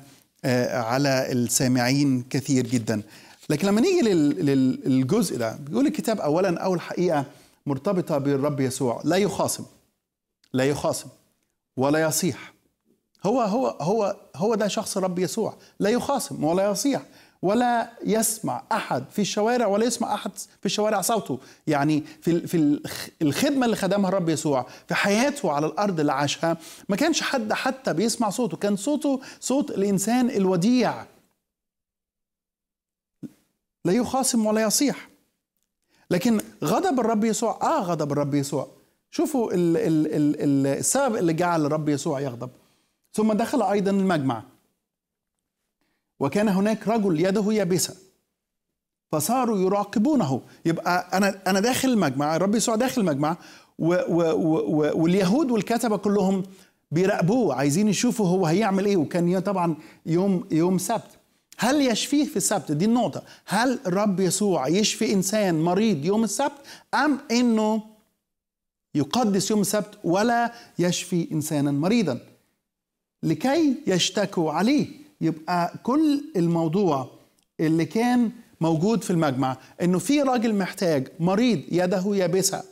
آه، على السامعين كثير جدا لكن لما نيجي للجزء ده بيقول الكتاب اولا اول حقيقه مرتبطه بالرب يسوع لا يخاصم لا يخاصم ولا يصيح هو هو هو هو ده شخص الرب يسوع لا يخاصم ولا يصيح ولا يسمع احد في الشوارع ولا يسمع احد في الشوارع صوته يعني في في الخدمه اللي خدمها الرب يسوع في حياته على الارض اللي عاشها ما كانش حد حتى بيسمع صوته كان صوته صوت الانسان الوديع لا يخاصم ولا يصيح لكن غضب الرب يسوع اه غضب الرب يسوع شوفوا السبب اللي جعل الرب يسوع يغضب ثم دخل ايضا المجمع وكان هناك رجل يده يابسه فصاروا يراقبونه يبقى انا انا داخل المجمع الرب يسوع داخل المجمع و و و واليهود والكتبه كلهم بيراقبوه عايزين يشوفوا هو هيعمل ايه وكان طبعا يوم يوم سبت هل يشفيه في السبت دي النقطه هل الرب يسوع يشفي انسان مريض يوم السبت ام انه يقدس يوم السبت ولا يشفي انسانا مريضا لكي يشتكوا عليه يبقى كل الموضوع اللي كان موجود في المجمع انه في راجل محتاج مريض يده يابسه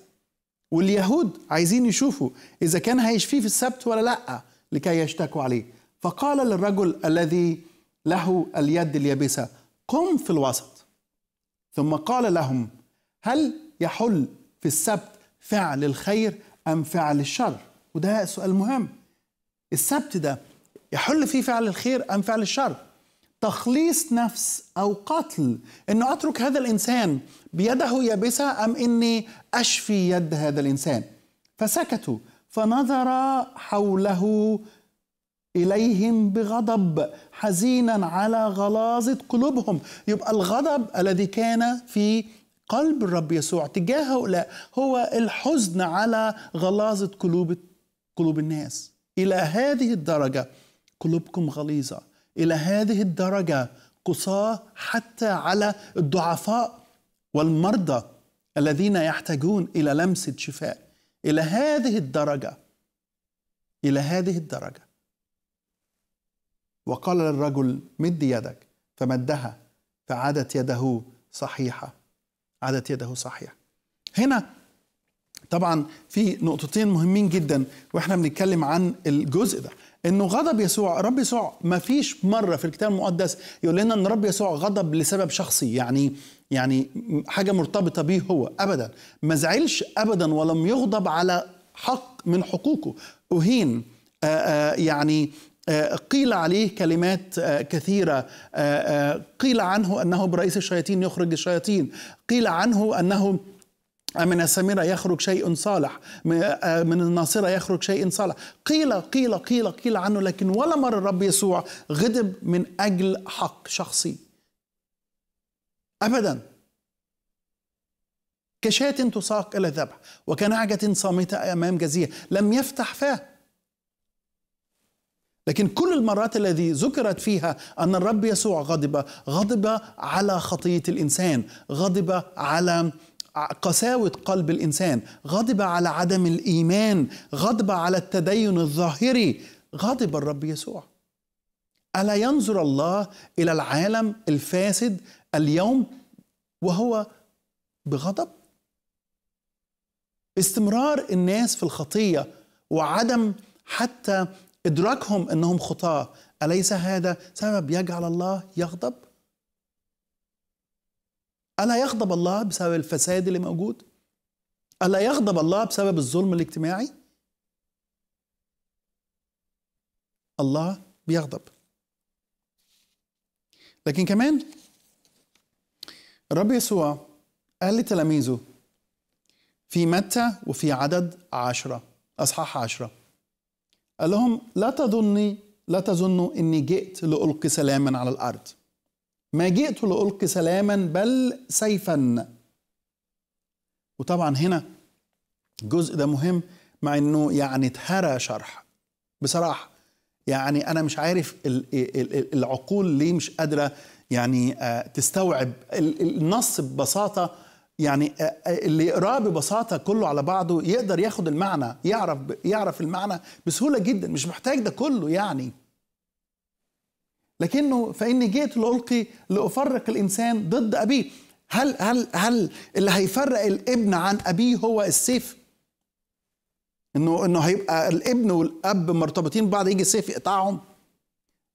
واليهود عايزين يشوفوا اذا كان هيشفيه في السبت ولا لا لكي يشتكوا عليه فقال للرجل الذي له اليد اليابسه قم في الوسط ثم قال لهم هل يحل في السبت فعل الخير ام فعل الشر وده سؤال مهم السبت ده يحل فيه فعل الخير أم فعل الشر تخليص نفس أو قتل أنه أترك هذا الإنسان بيده يابسة أم أني أشفي يد هذا الإنسان فسكتوا فنظر حوله إليهم بغضب حزينا على غلاظة قلوبهم يبقى الغضب الذي كان في قلب الرب يسوع تجاه هؤلاء هو الحزن على غلاظة قلوب قلوب الناس إلى هذه الدرجة قلوبكم غليظة إلى هذه الدرجة قصاة حتى على الضعفاء والمرضى الذين يحتاجون إلى لمسة شفاء إلى هذه الدرجة إلى هذه الدرجة وقال للرجل مد يدك فمدها فعادت يده صحيحة عادت يده صحيحة هنا طبعا في نقطتين مهمين جدا واحنا بنتكلم عن الجزء ده انه غضب يسوع رب يسوع ما فيش مره في الكتاب المقدس يقول لنا ان رب يسوع غضب لسبب شخصي يعني يعني حاجه مرتبطه بيه هو ابدا ما زعلش ابدا ولم يغضب على حق من حقوقه اهين يعني قيل عليه كلمات كثيرة قيل عنه أنه برئيس الشياطين يخرج الشياطين قيل عنه أنه من السميرة يخرج شيء صالح آه، من الناصرة يخرج شيء صالح قيل قيل قيل قيل عنه لكن ولا مرة الرب يسوع غضب من أجل حق شخصي أبدا كشاة تساق إلى الذبح وكنعجة صامتة أمام جزية لم يفتح فاه لكن كل المرات الذي ذكرت فيها أن الرب يسوع غضب غضب على خطية الإنسان غضب على قساوة قلب الإنسان غضب على عدم الإيمان غضب على التدين الظاهري غضب الرب يسوع ألا ينظر الله إلى العالم الفاسد اليوم وهو بغضب استمرار الناس في الخطية وعدم حتى إدراكهم أنهم خطاة أليس هذا سبب يجعل الله يغضب؟ ألا يغضب الله بسبب الفساد اللي موجود؟ ألا يغضب الله بسبب الظلم الاجتماعي؟ الله بيغضب لكن كمان الرب يسوع قال لتلاميذه في متى وفي عدد عشرة أصحاح عشرة قال لهم لا تظني لا تظنوا إني جئت لألقي سلاما على الأرض ما جئت لألقي سلاما بل سيفا وطبعا هنا الجزء ده مهم مع انه يعني اتهرى شرح بصراحه يعني انا مش عارف العقول ليه مش قادره يعني آه، تستوعب النص ببساطه يعني آه، آه، اللي يقراه ببساطه كله على بعضه يقدر ياخد المعنى يعرف يعرف المعنى بسهوله جدا مش محتاج ده كله يعني لكنه فاني جئت لالقي لافرق الانسان ضد ابيه هل هل هل اللي هيفرق الابن عن ابيه هو السيف انه انه هيبقى الابن والاب مرتبطين ببعض يجي السيف يقطعهم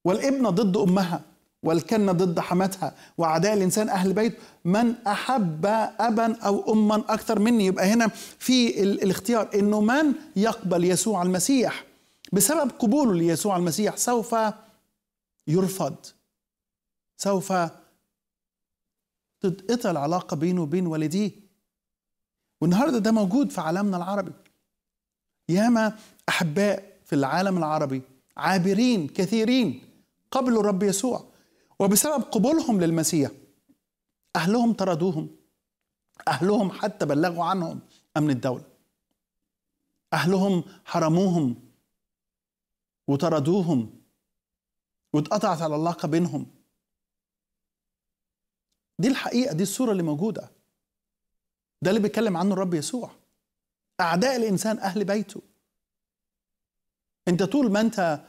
والابنه ضد امها والكنه ضد حماتها وعداء الانسان اهل بيته من احب ابا او اما اكثر مني يبقى هنا في الاختيار انه من يقبل يسوع المسيح بسبب قبوله ليسوع المسيح سوف يرفض سوف تتقطع العلاقه بينه وبين والديه والنهارده ده موجود في عالمنا العربي ياما احباء في العالم العربي عابرين كثيرين قبلوا الرب يسوع وبسبب قبولهم للمسيح اهلهم طردوهم اهلهم حتى بلغوا عنهم امن الدوله اهلهم حرموهم وطردوهم واتقطعت العلاقه بينهم دي الحقيقه دي الصوره اللي موجوده ده اللي بيتكلم عنه الرب يسوع اعداء الانسان اهل بيته انت طول ما انت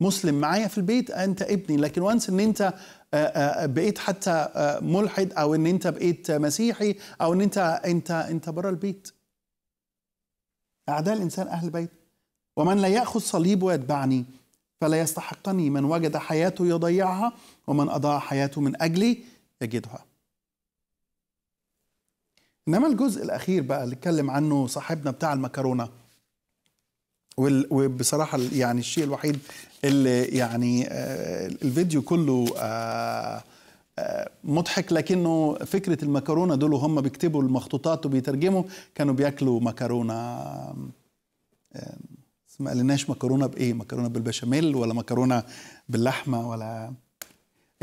مسلم معايا في البيت انت ابني لكن وانس ان انت آه، آه، بقيت حتى آه، ملحد او ان انت بقيت مسيحي او ان انت انت انت بره البيت اعداء الانسان اهل بيت ومن لا ياخذ صليبه ويتبعني فلا يستحقني من وجد حياته يضيعها ومن أضاع حياته من أجلي يجدها إنما الجزء الأخير بقى اللي اتكلم عنه صاحبنا بتاع المكرونة وبصراحة يعني الشيء الوحيد اللي يعني آه، الفيديو كله آه، آه، مضحك لكنه فكرة المكرونة دول هم بيكتبوا المخطوطات وبيترجموا كانوا بياكلوا مكرونة ما قالناش مكرونه بايه مكرونه بالبشاميل ولا مكرونه باللحمه ولا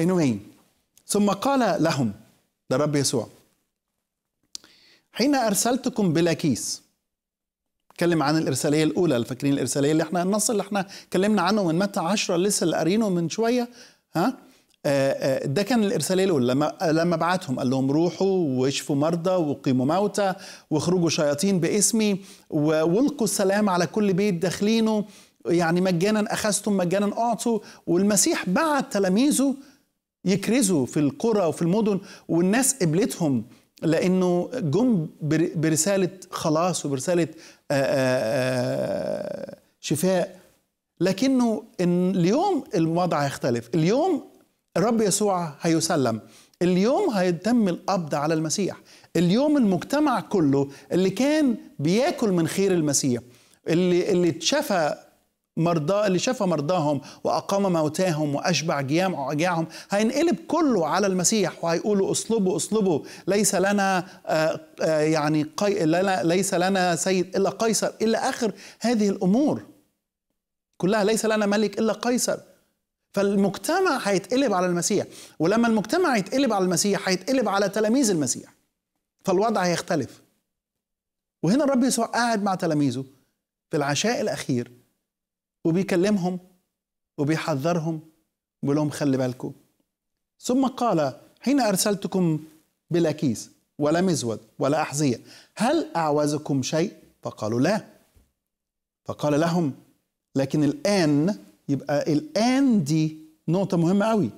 anyway ثم قال لهم ده رب يسوع حين ارسلتكم بلا كيس اتكلم عن الارساليه الاولى فاكرين الارساليه اللي احنا النص اللي احنا اتكلمنا عنه من متى 10 لسه اللي قارينه من شويه ها آه، آه، ده كان الارساليه الاولى لما لما بعتهم قال لهم روحوا واشفوا مرضى وقيموا موتى واخرجوا شياطين باسمي والقوا السلام على كل بيت داخلينه يعني مجانا اخذتم مجانا اعطوا والمسيح بعت تلاميذه يكرزوا في القرى وفي المدن والناس قبلتهم لانه جم برساله خلاص وبرساله آه، شفاء لكنه اليوم الوضع هيختلف اليوم الرب يسوع هيسلم اليوم هيتم القبض على المسيح اليوم المجتمع كله اللي كان بياكل من خير المسيح اللي اللي اتشفى مرضى اللي شفى مرضاهم واقام موتاهم واشبع جيام اجاعهم هينقلب كله على المسيح وهيقولوا اصلبوا اصلبوا ليس لنا آآ آه، آآ آه، يعني قي... لنا ليس لنا سيد الا قيصر الى اخر هذه الامور كلها ليس لنا ملك الا قيصر فالمجتمع هيتقلب على المسيح ولما المجتمع يتقلب على المسيح هيتقلب على تلاميذ المسيح فالوضع هيختلف وهنا الرب يسوع قاعد مع تلاميذه في العشاء الأخير وبيكلمهم وبيحذرهم بيقول لهم خلي بالكم ثم قال حين أرسلتكم بلا كيس ولا مزود ولا أحذية هل أعوزكم شيء؟ فقالوا لا فقال لهم لكن الآن يبقى الآن دي نقطة مهمة قوي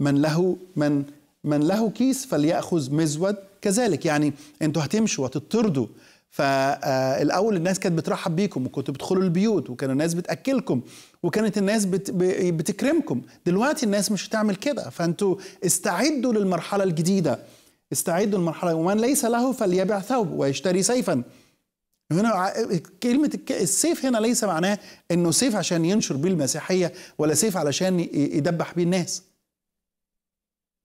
من له من من له كيس فليأخذ مزود كذلك يعني انتوا هتمشوا هتطردوا فالاول آه، الناس كانت بترحب بيكم وكنتوا بتدخلوا البيوت وكانوا الناس بتاكلكم وكانت الناس بت... بتكرمكم دلوقتي الناس مش هتعمل كده فانتوا استعدوا للمرحله الجديده استعدوا للمرحله ومن ليس له فليبع ثوبه ويشتري سيفا هنا كلمة السيف هنا ليس معناه انه سيف عشان ينشر بيه المسيحية ولا سيف علشان يدبح بيه الناس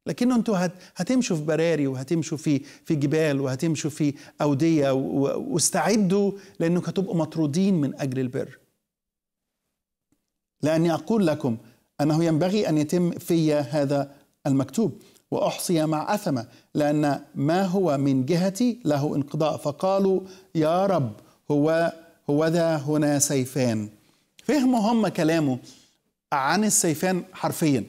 لكن انتوا هتمشوا في براري وهتمشوا في في جبال وهتمشوا في اوديه واستعدوا لانكم هتبقوا مطرودين من اجل البر. لاني اقول لكم انه ينبغي ان يتم في هذا المكتوب. وأحصي مع أثمة لأن ما هو من جهتي له انقضاء فقالوا يا رب هو هو ذا هنا سيفان فهموا هم كلامه عن السيفان حرفيا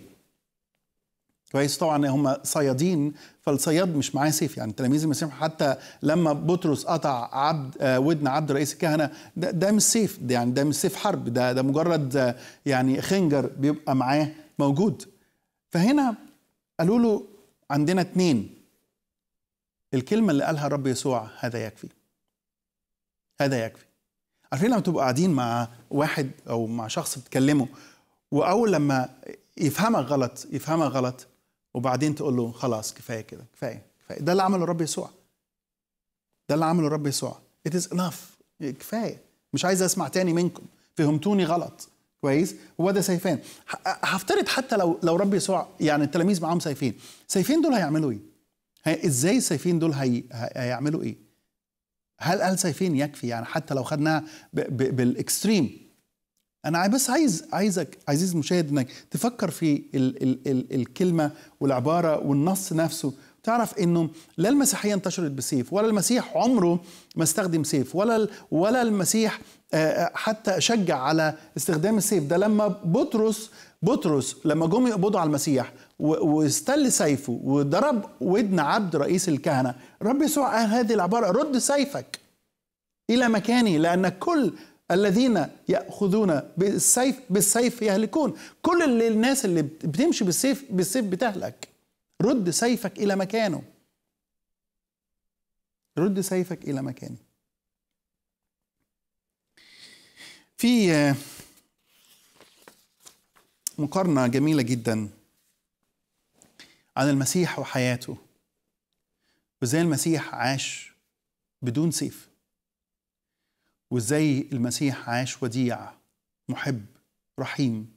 كويس طبعا هم صيادين فالصياد مش معاه سيف يعني تلاميذ المسيح حتى لما بطرس قطع عبد آه، ودن عبد رئيس الكهنه ده, ده مش سيف ده يعني ده مش سيف حرب ده ده مجرد آه، يعني خنجر بيبقى معاه موجود فهنا قالوا له عندنا اتنين الكلمة اللي قالها الرب يسوع هذا يكفي هذا يكفي عارفين لما تبقوا قاعدين مع واحد أو مع شخص بتكلمه وأول لما يفهمك غلط يفهمك غلط وبعدين تقول له خلاص كفاية كده كفاية كفاية ده اللي عمله الرب يسوع ده اللي عمله الرب يسوع it is enough كفاية مش عايز أسمع تاني منكم فهمتوني غلط كويس هو ده سيفان هفترض حتى لو لو رب يسوع يعني التلاميذ معاهم سيفين سيفين دول هيعملوا ايه ازاي السيفين دول هي... هيعملوا ايه هل قال سيفين يكفي يعني حتى لو خدناها ب... ب... بالاكستريم انا بس عايز عايزك عزيز المشاهد انك تفكر في ال... ال... ال... الكلمه والعباره والنص نفسه تعرف انه لا المسيحيه انتشرت بسيف ولا المسيح عمره ما استخدم سيف ولا ولا المسيح حتى شجع على استخدام السيف ده لما بطرس بطرس لما جم يقبضوا على المسيح واستل سيفه وضرب ودن عبد رئيس الكهنه الرب يسوع قال هذه العباره رد سيفك الى مكانه لان كل الذين ياخذون بالسيف بالسيف يهلكون كل اللي الناس اللي بتمشي بالسيف بالسيف بتهلك رد سيفك إلى مكانه رد سيفك إلى مكانه في مقارنة جميلة جدا عن المسيح وحياته وازاي المسيح عاش بدون سيف وازاي المسيح عاش وديع محب رحيم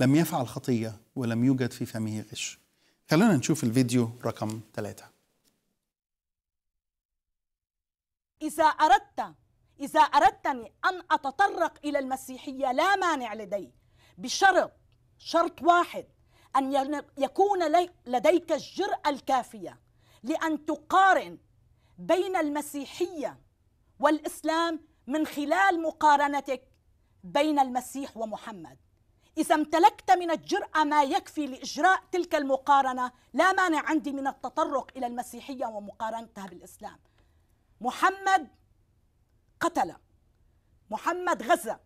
لم يفعل خطية ولم يوجد في فمه غش خلونا نشوف الفيديو رقم ثلاثة إذا أردت إذا أردتني أن أتطرق إلى المسيحية لا مانع لدي بشرط شرط واحد أن يكون لديك الجرأة الكافية لأن تقارن بين المسيحية والإسلام من خلال مقارنتك بين المسيح ومحمد إذا امتلكت من الجرأة ما يكفي لإجراء تلك المقارنة لا مانع عندي من التطرق إلى المسيحية ومقارنتها بالإسلام محمد قتل محمد غزا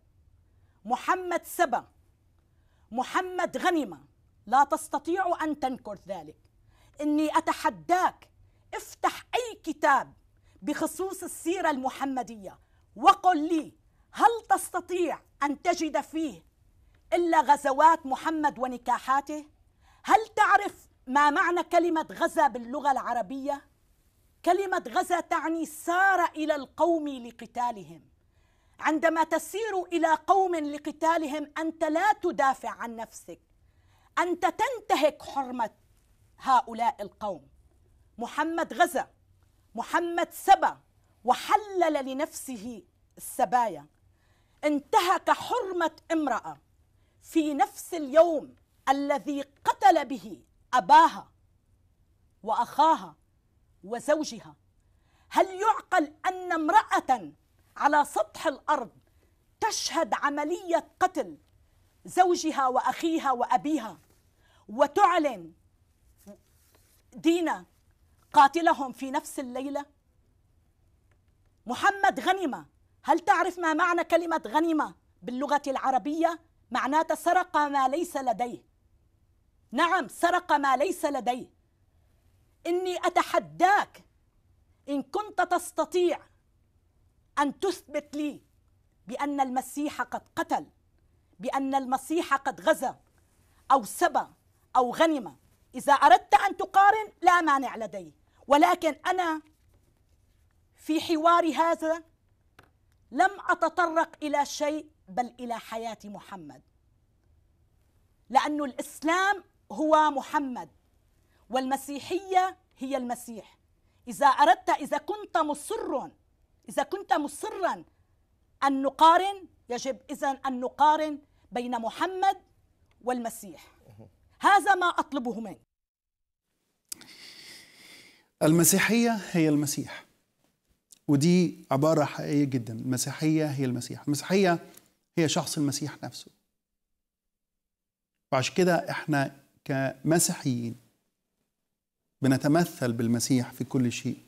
محمد سبى محمد غنم لا تستطيع أن تنكر ذلك إني أتحداك افتح أي كتاب بخصوص السيرة المحمدية وقل لي هل تستطيع أن تجد فيه إلا غزوات محمد ونكاحاته هل تعرف ما معنى كلمة غزا باللغة العربية؟ كلمة غزا تعني سار إلى القوم لقتالهم عندما تسير إلى قوم لقتالهم أنت لا تدافع عن نفسك أنت تنتهك حرمة هؤلاء القوم محمد غزا محمد سبى وحلل لنفسه السبايا انتهك حرمة امرأة في نفس اليوم الذي قتل به اباها واخاها وزوجها هل يعقل ان امراه على سطح الارض تشهد عمليه قتل زوجها واخيها وابيها وتعلن دين قاتلهم في نفس الليله محمد غنمه هل تعرف ما معنى كلمه غنمه باللغه العربيه معناته سرق ما ليس لديه نعم سرق ما ليس لديه إني أتحداك إن كنت تستطيع أن تثبت لي بأن المسيح قد قتل بأن المسيح قد غزا أو سبى أو غنم إذا أردت أن تقارن لا مانع لدي ولكن أنا في حواري هذا لم أتطرق إلى شيء بل الى حياه محمد لأن الإسلام هو محمد والمسيحية هي المسيح إذا أردت إذا كنت مصر إذا كنت مصرا أن نقارن يجب إذا أن نقارن بين محمد والمسيح هذا ما أطلبه منك المسيحية هي المسيح ودي عبارة حقيقية جدا المسيحية هي المسيح المسيحية هي شخص المسيح نفسه وعشان كده احنا كمسيحيين بنتمثل بالمسيح في كل شيء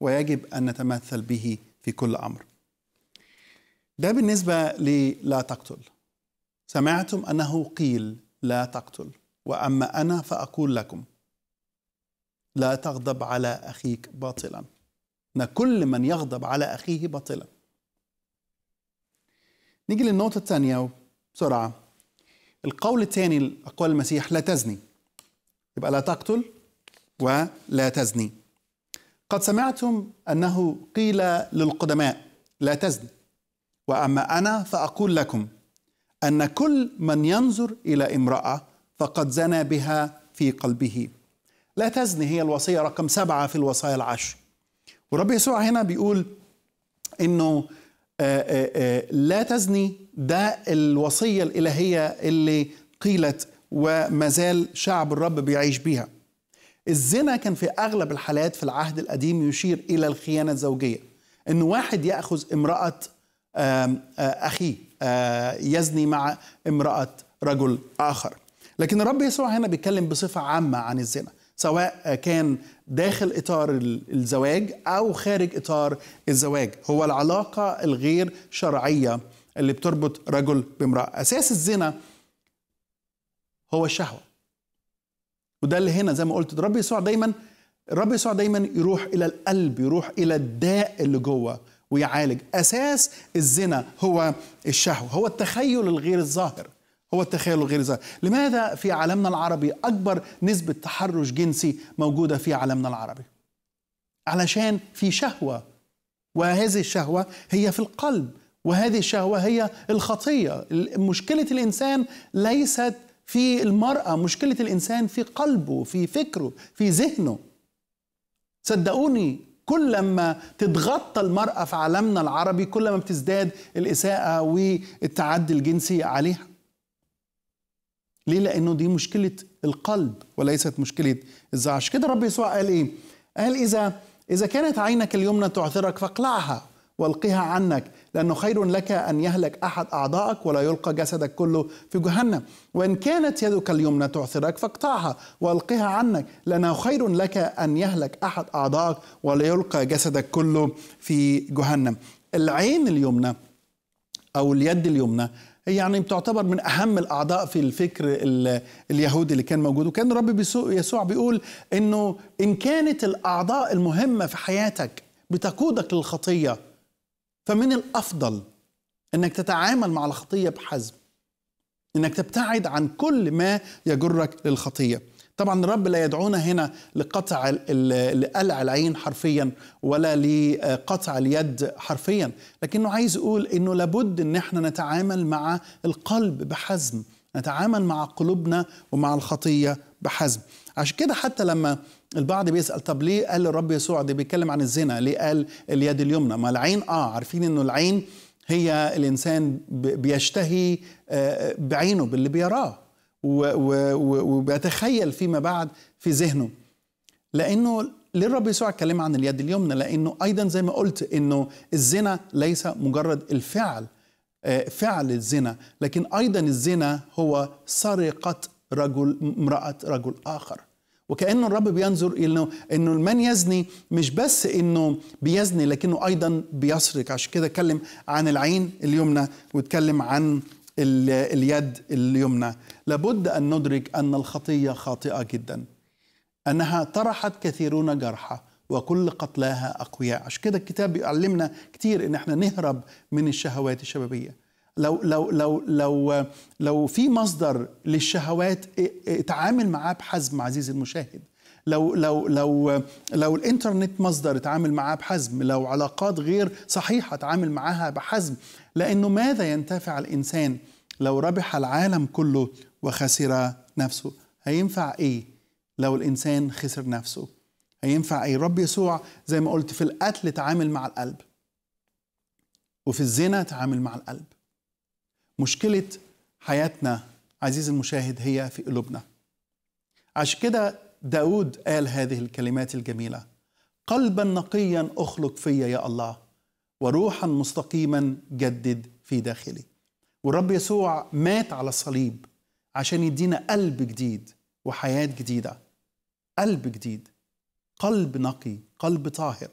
ويجب ان نتمثل به في كل امر ده بالنسبه للا تقتل سمعتم انه قيل لا تقتل واما انا فاقول لكم لا تغضب على اخيك باطلا ان كل من يغضب على اخيه باطلا نيجي للنقطة الثانية بسرعة القول الثاني لأقوال المسيح لا تزني يبقى لا تقتل ولا تزني قد سمعتم أنه قيل للقدماء لا تزني وأما أنا فأقول لكم أن كل من ينظر إلى امرأة فقد زنى بها في قلبه لا تزني هي الوصية رقم سبعة في الوصايا العشر ورب يسوع هنا بيقول إنه آه، آه، آه، لا تزني ده الوصية الإلهية اللي قيلت وما زال شعب الرب بيعيش بيها الزنا كان في أغلب الحالات في العهد القديم يشير إلى الخيانة الزوجية أن واحد يأخذ امرأة أخيه يزني مع امرأة رجل آخر لكن الرب يسوع هنا بيتكلم بصفة عامة عن الزنا سواء كان داخل اطار الزواج او خارج اطار الزواج هو العلاقه الغير شرعيه اللي بتربط رجل بامراه اساس الزنا هو الشهوه وده اللي هنا زي ما قلت الرب يسوع دايما الرب يسوع دايما يروح الى القلب يروح الى الداء اللي جوه ويعالج اساس الزنا هو الشهوه هو التخيل الغير الظاهر هو التخيل الغير ظاهر لماذا في عالمنا العربي أكبر نسبة تحرش جنسي موجودة في عالمنا العربي علشان في شهوة وهذه الشهوة هي في القلب وهذه الشهوة هي الخطية مشكلة الإنسان ليست في المرأة مشكلة الإنسان في قلبه في فكره في ذهنه صدقوني كل ما تتغطى المرأة في عالمنا العربي كل ما بتزداد الإساءة والتعدي الجنسي عليها ليه لانه دي مشكله القلب وليست مشكله الزعش عشان كده رب يسوع قال ايه قال اذا اذا كانت عينك اليمنى تعثرك فاقلعها والقيها عنك لأنه خير لك أن يهلك أحد أعضائك ولا يلقى جسدك كله في جهنم وإن كانت يدك اليمنى تعثرك فاقطعها والقيها عنك لأنه خير لك أن يهلك أحد أعضائك ولا يلقى جسدك كله في جهنم العين اليمنى أو اليد اليمنى هي يعني بتعتبر من اهم الاعضاء في الفكر اليهودي اللي كان موجود وكان الرب يسوع بيقول انه ان كانت الاعضاء المهمه في حياتك بتقودك للخطيه فمن الافضل انك تتعامل مع الخطيه بحزم انك تبتعد عن كل ما يجرك للخطيه طبعا الرب لا يدعونا هنا لقطع لقلع العين حرفيا ولا لقطع اليد حرفيا لكنه عايز يقول انه لابد ان احنا نتعامل مع القلب بحزم نتعامل مع قلوبنا ومع الخطيه بحزم عشان كده حتى لما البعض بيسال طب ليه قال الرب يسوع ده بيتكلم عن الزنا ليه قال اليد اليمنى ما العين اه عارفين انه العين هي الانسان بيشتهي آه، بعينه باللي بيراه وبيتخيل فيما بعد في ذهنه لانه ليه الرب يسوع اتكلم عن اليد اليمنى لانه ايضا زي ما قلت انه الزنا ليس مجرد الفعل آه، فعل الزنا لكن ايضا الزنا هو سرقه رجل امراه رجل اخر وكانه الرب بينظر انه انه من يزني مش بس انه بيزني لكنه ايضا بيسرق عشان كده اتكلم عن العين اليمنى واتكلم عن اليد اليمنى لابد أن ندرك أن الخطية خاطئة جدا أنها طرحت كثيرون جرحى وكل قتلاها أقوياء عشان كده الكتاب بيعلمنا كتير إن احنا نهرب من الشهوات الشبابية لو لو لو لو لو في مصدر للشهوات اتعامل معاه بحزم عزيزي المشاهد لو لو لو لو الانترنت مصدر اتعامل معاه بحزم لو علاقات غير صحيحه اتعامل معاها بحزم لانه ماذا ينتفع الانسان لو ربح العالم كله وخسر نفسه هينفع ايه لو الانسان خسر نفسه هينفع ايه رب يسوع زي ما قلت في القتل تعامل مع القلب وفي الزنا تعامل مع القلب مشكله حياتنا عزيزي المشاهد هي في قلوبنا عشان كده داود قال هذه الكلمات الجميله قلبا نقيا اخلق فيا يا الله وروحا مستقيما جدد في داخلي والرب يسوع مات على الصليب عشان يدينا قلب جديد وحياة جديدة قلب جديد قلب نقي قلب طاهر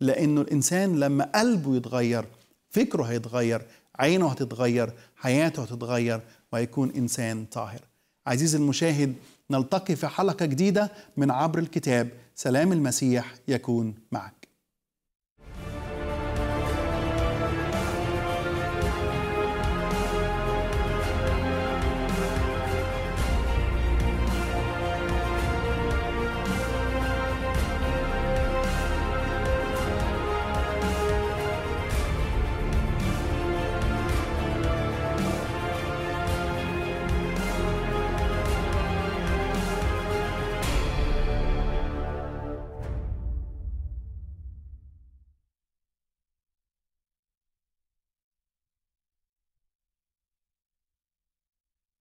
لأنه الإنسان لما قلبه يتغير فكره هيتغير عينه هتتغير حياته هتتغير وهيكون إنسان طاهر عزيزي المشاهد نلتقي في حلقة جديدة من عبر الكتاب سلام المسيح يكون معك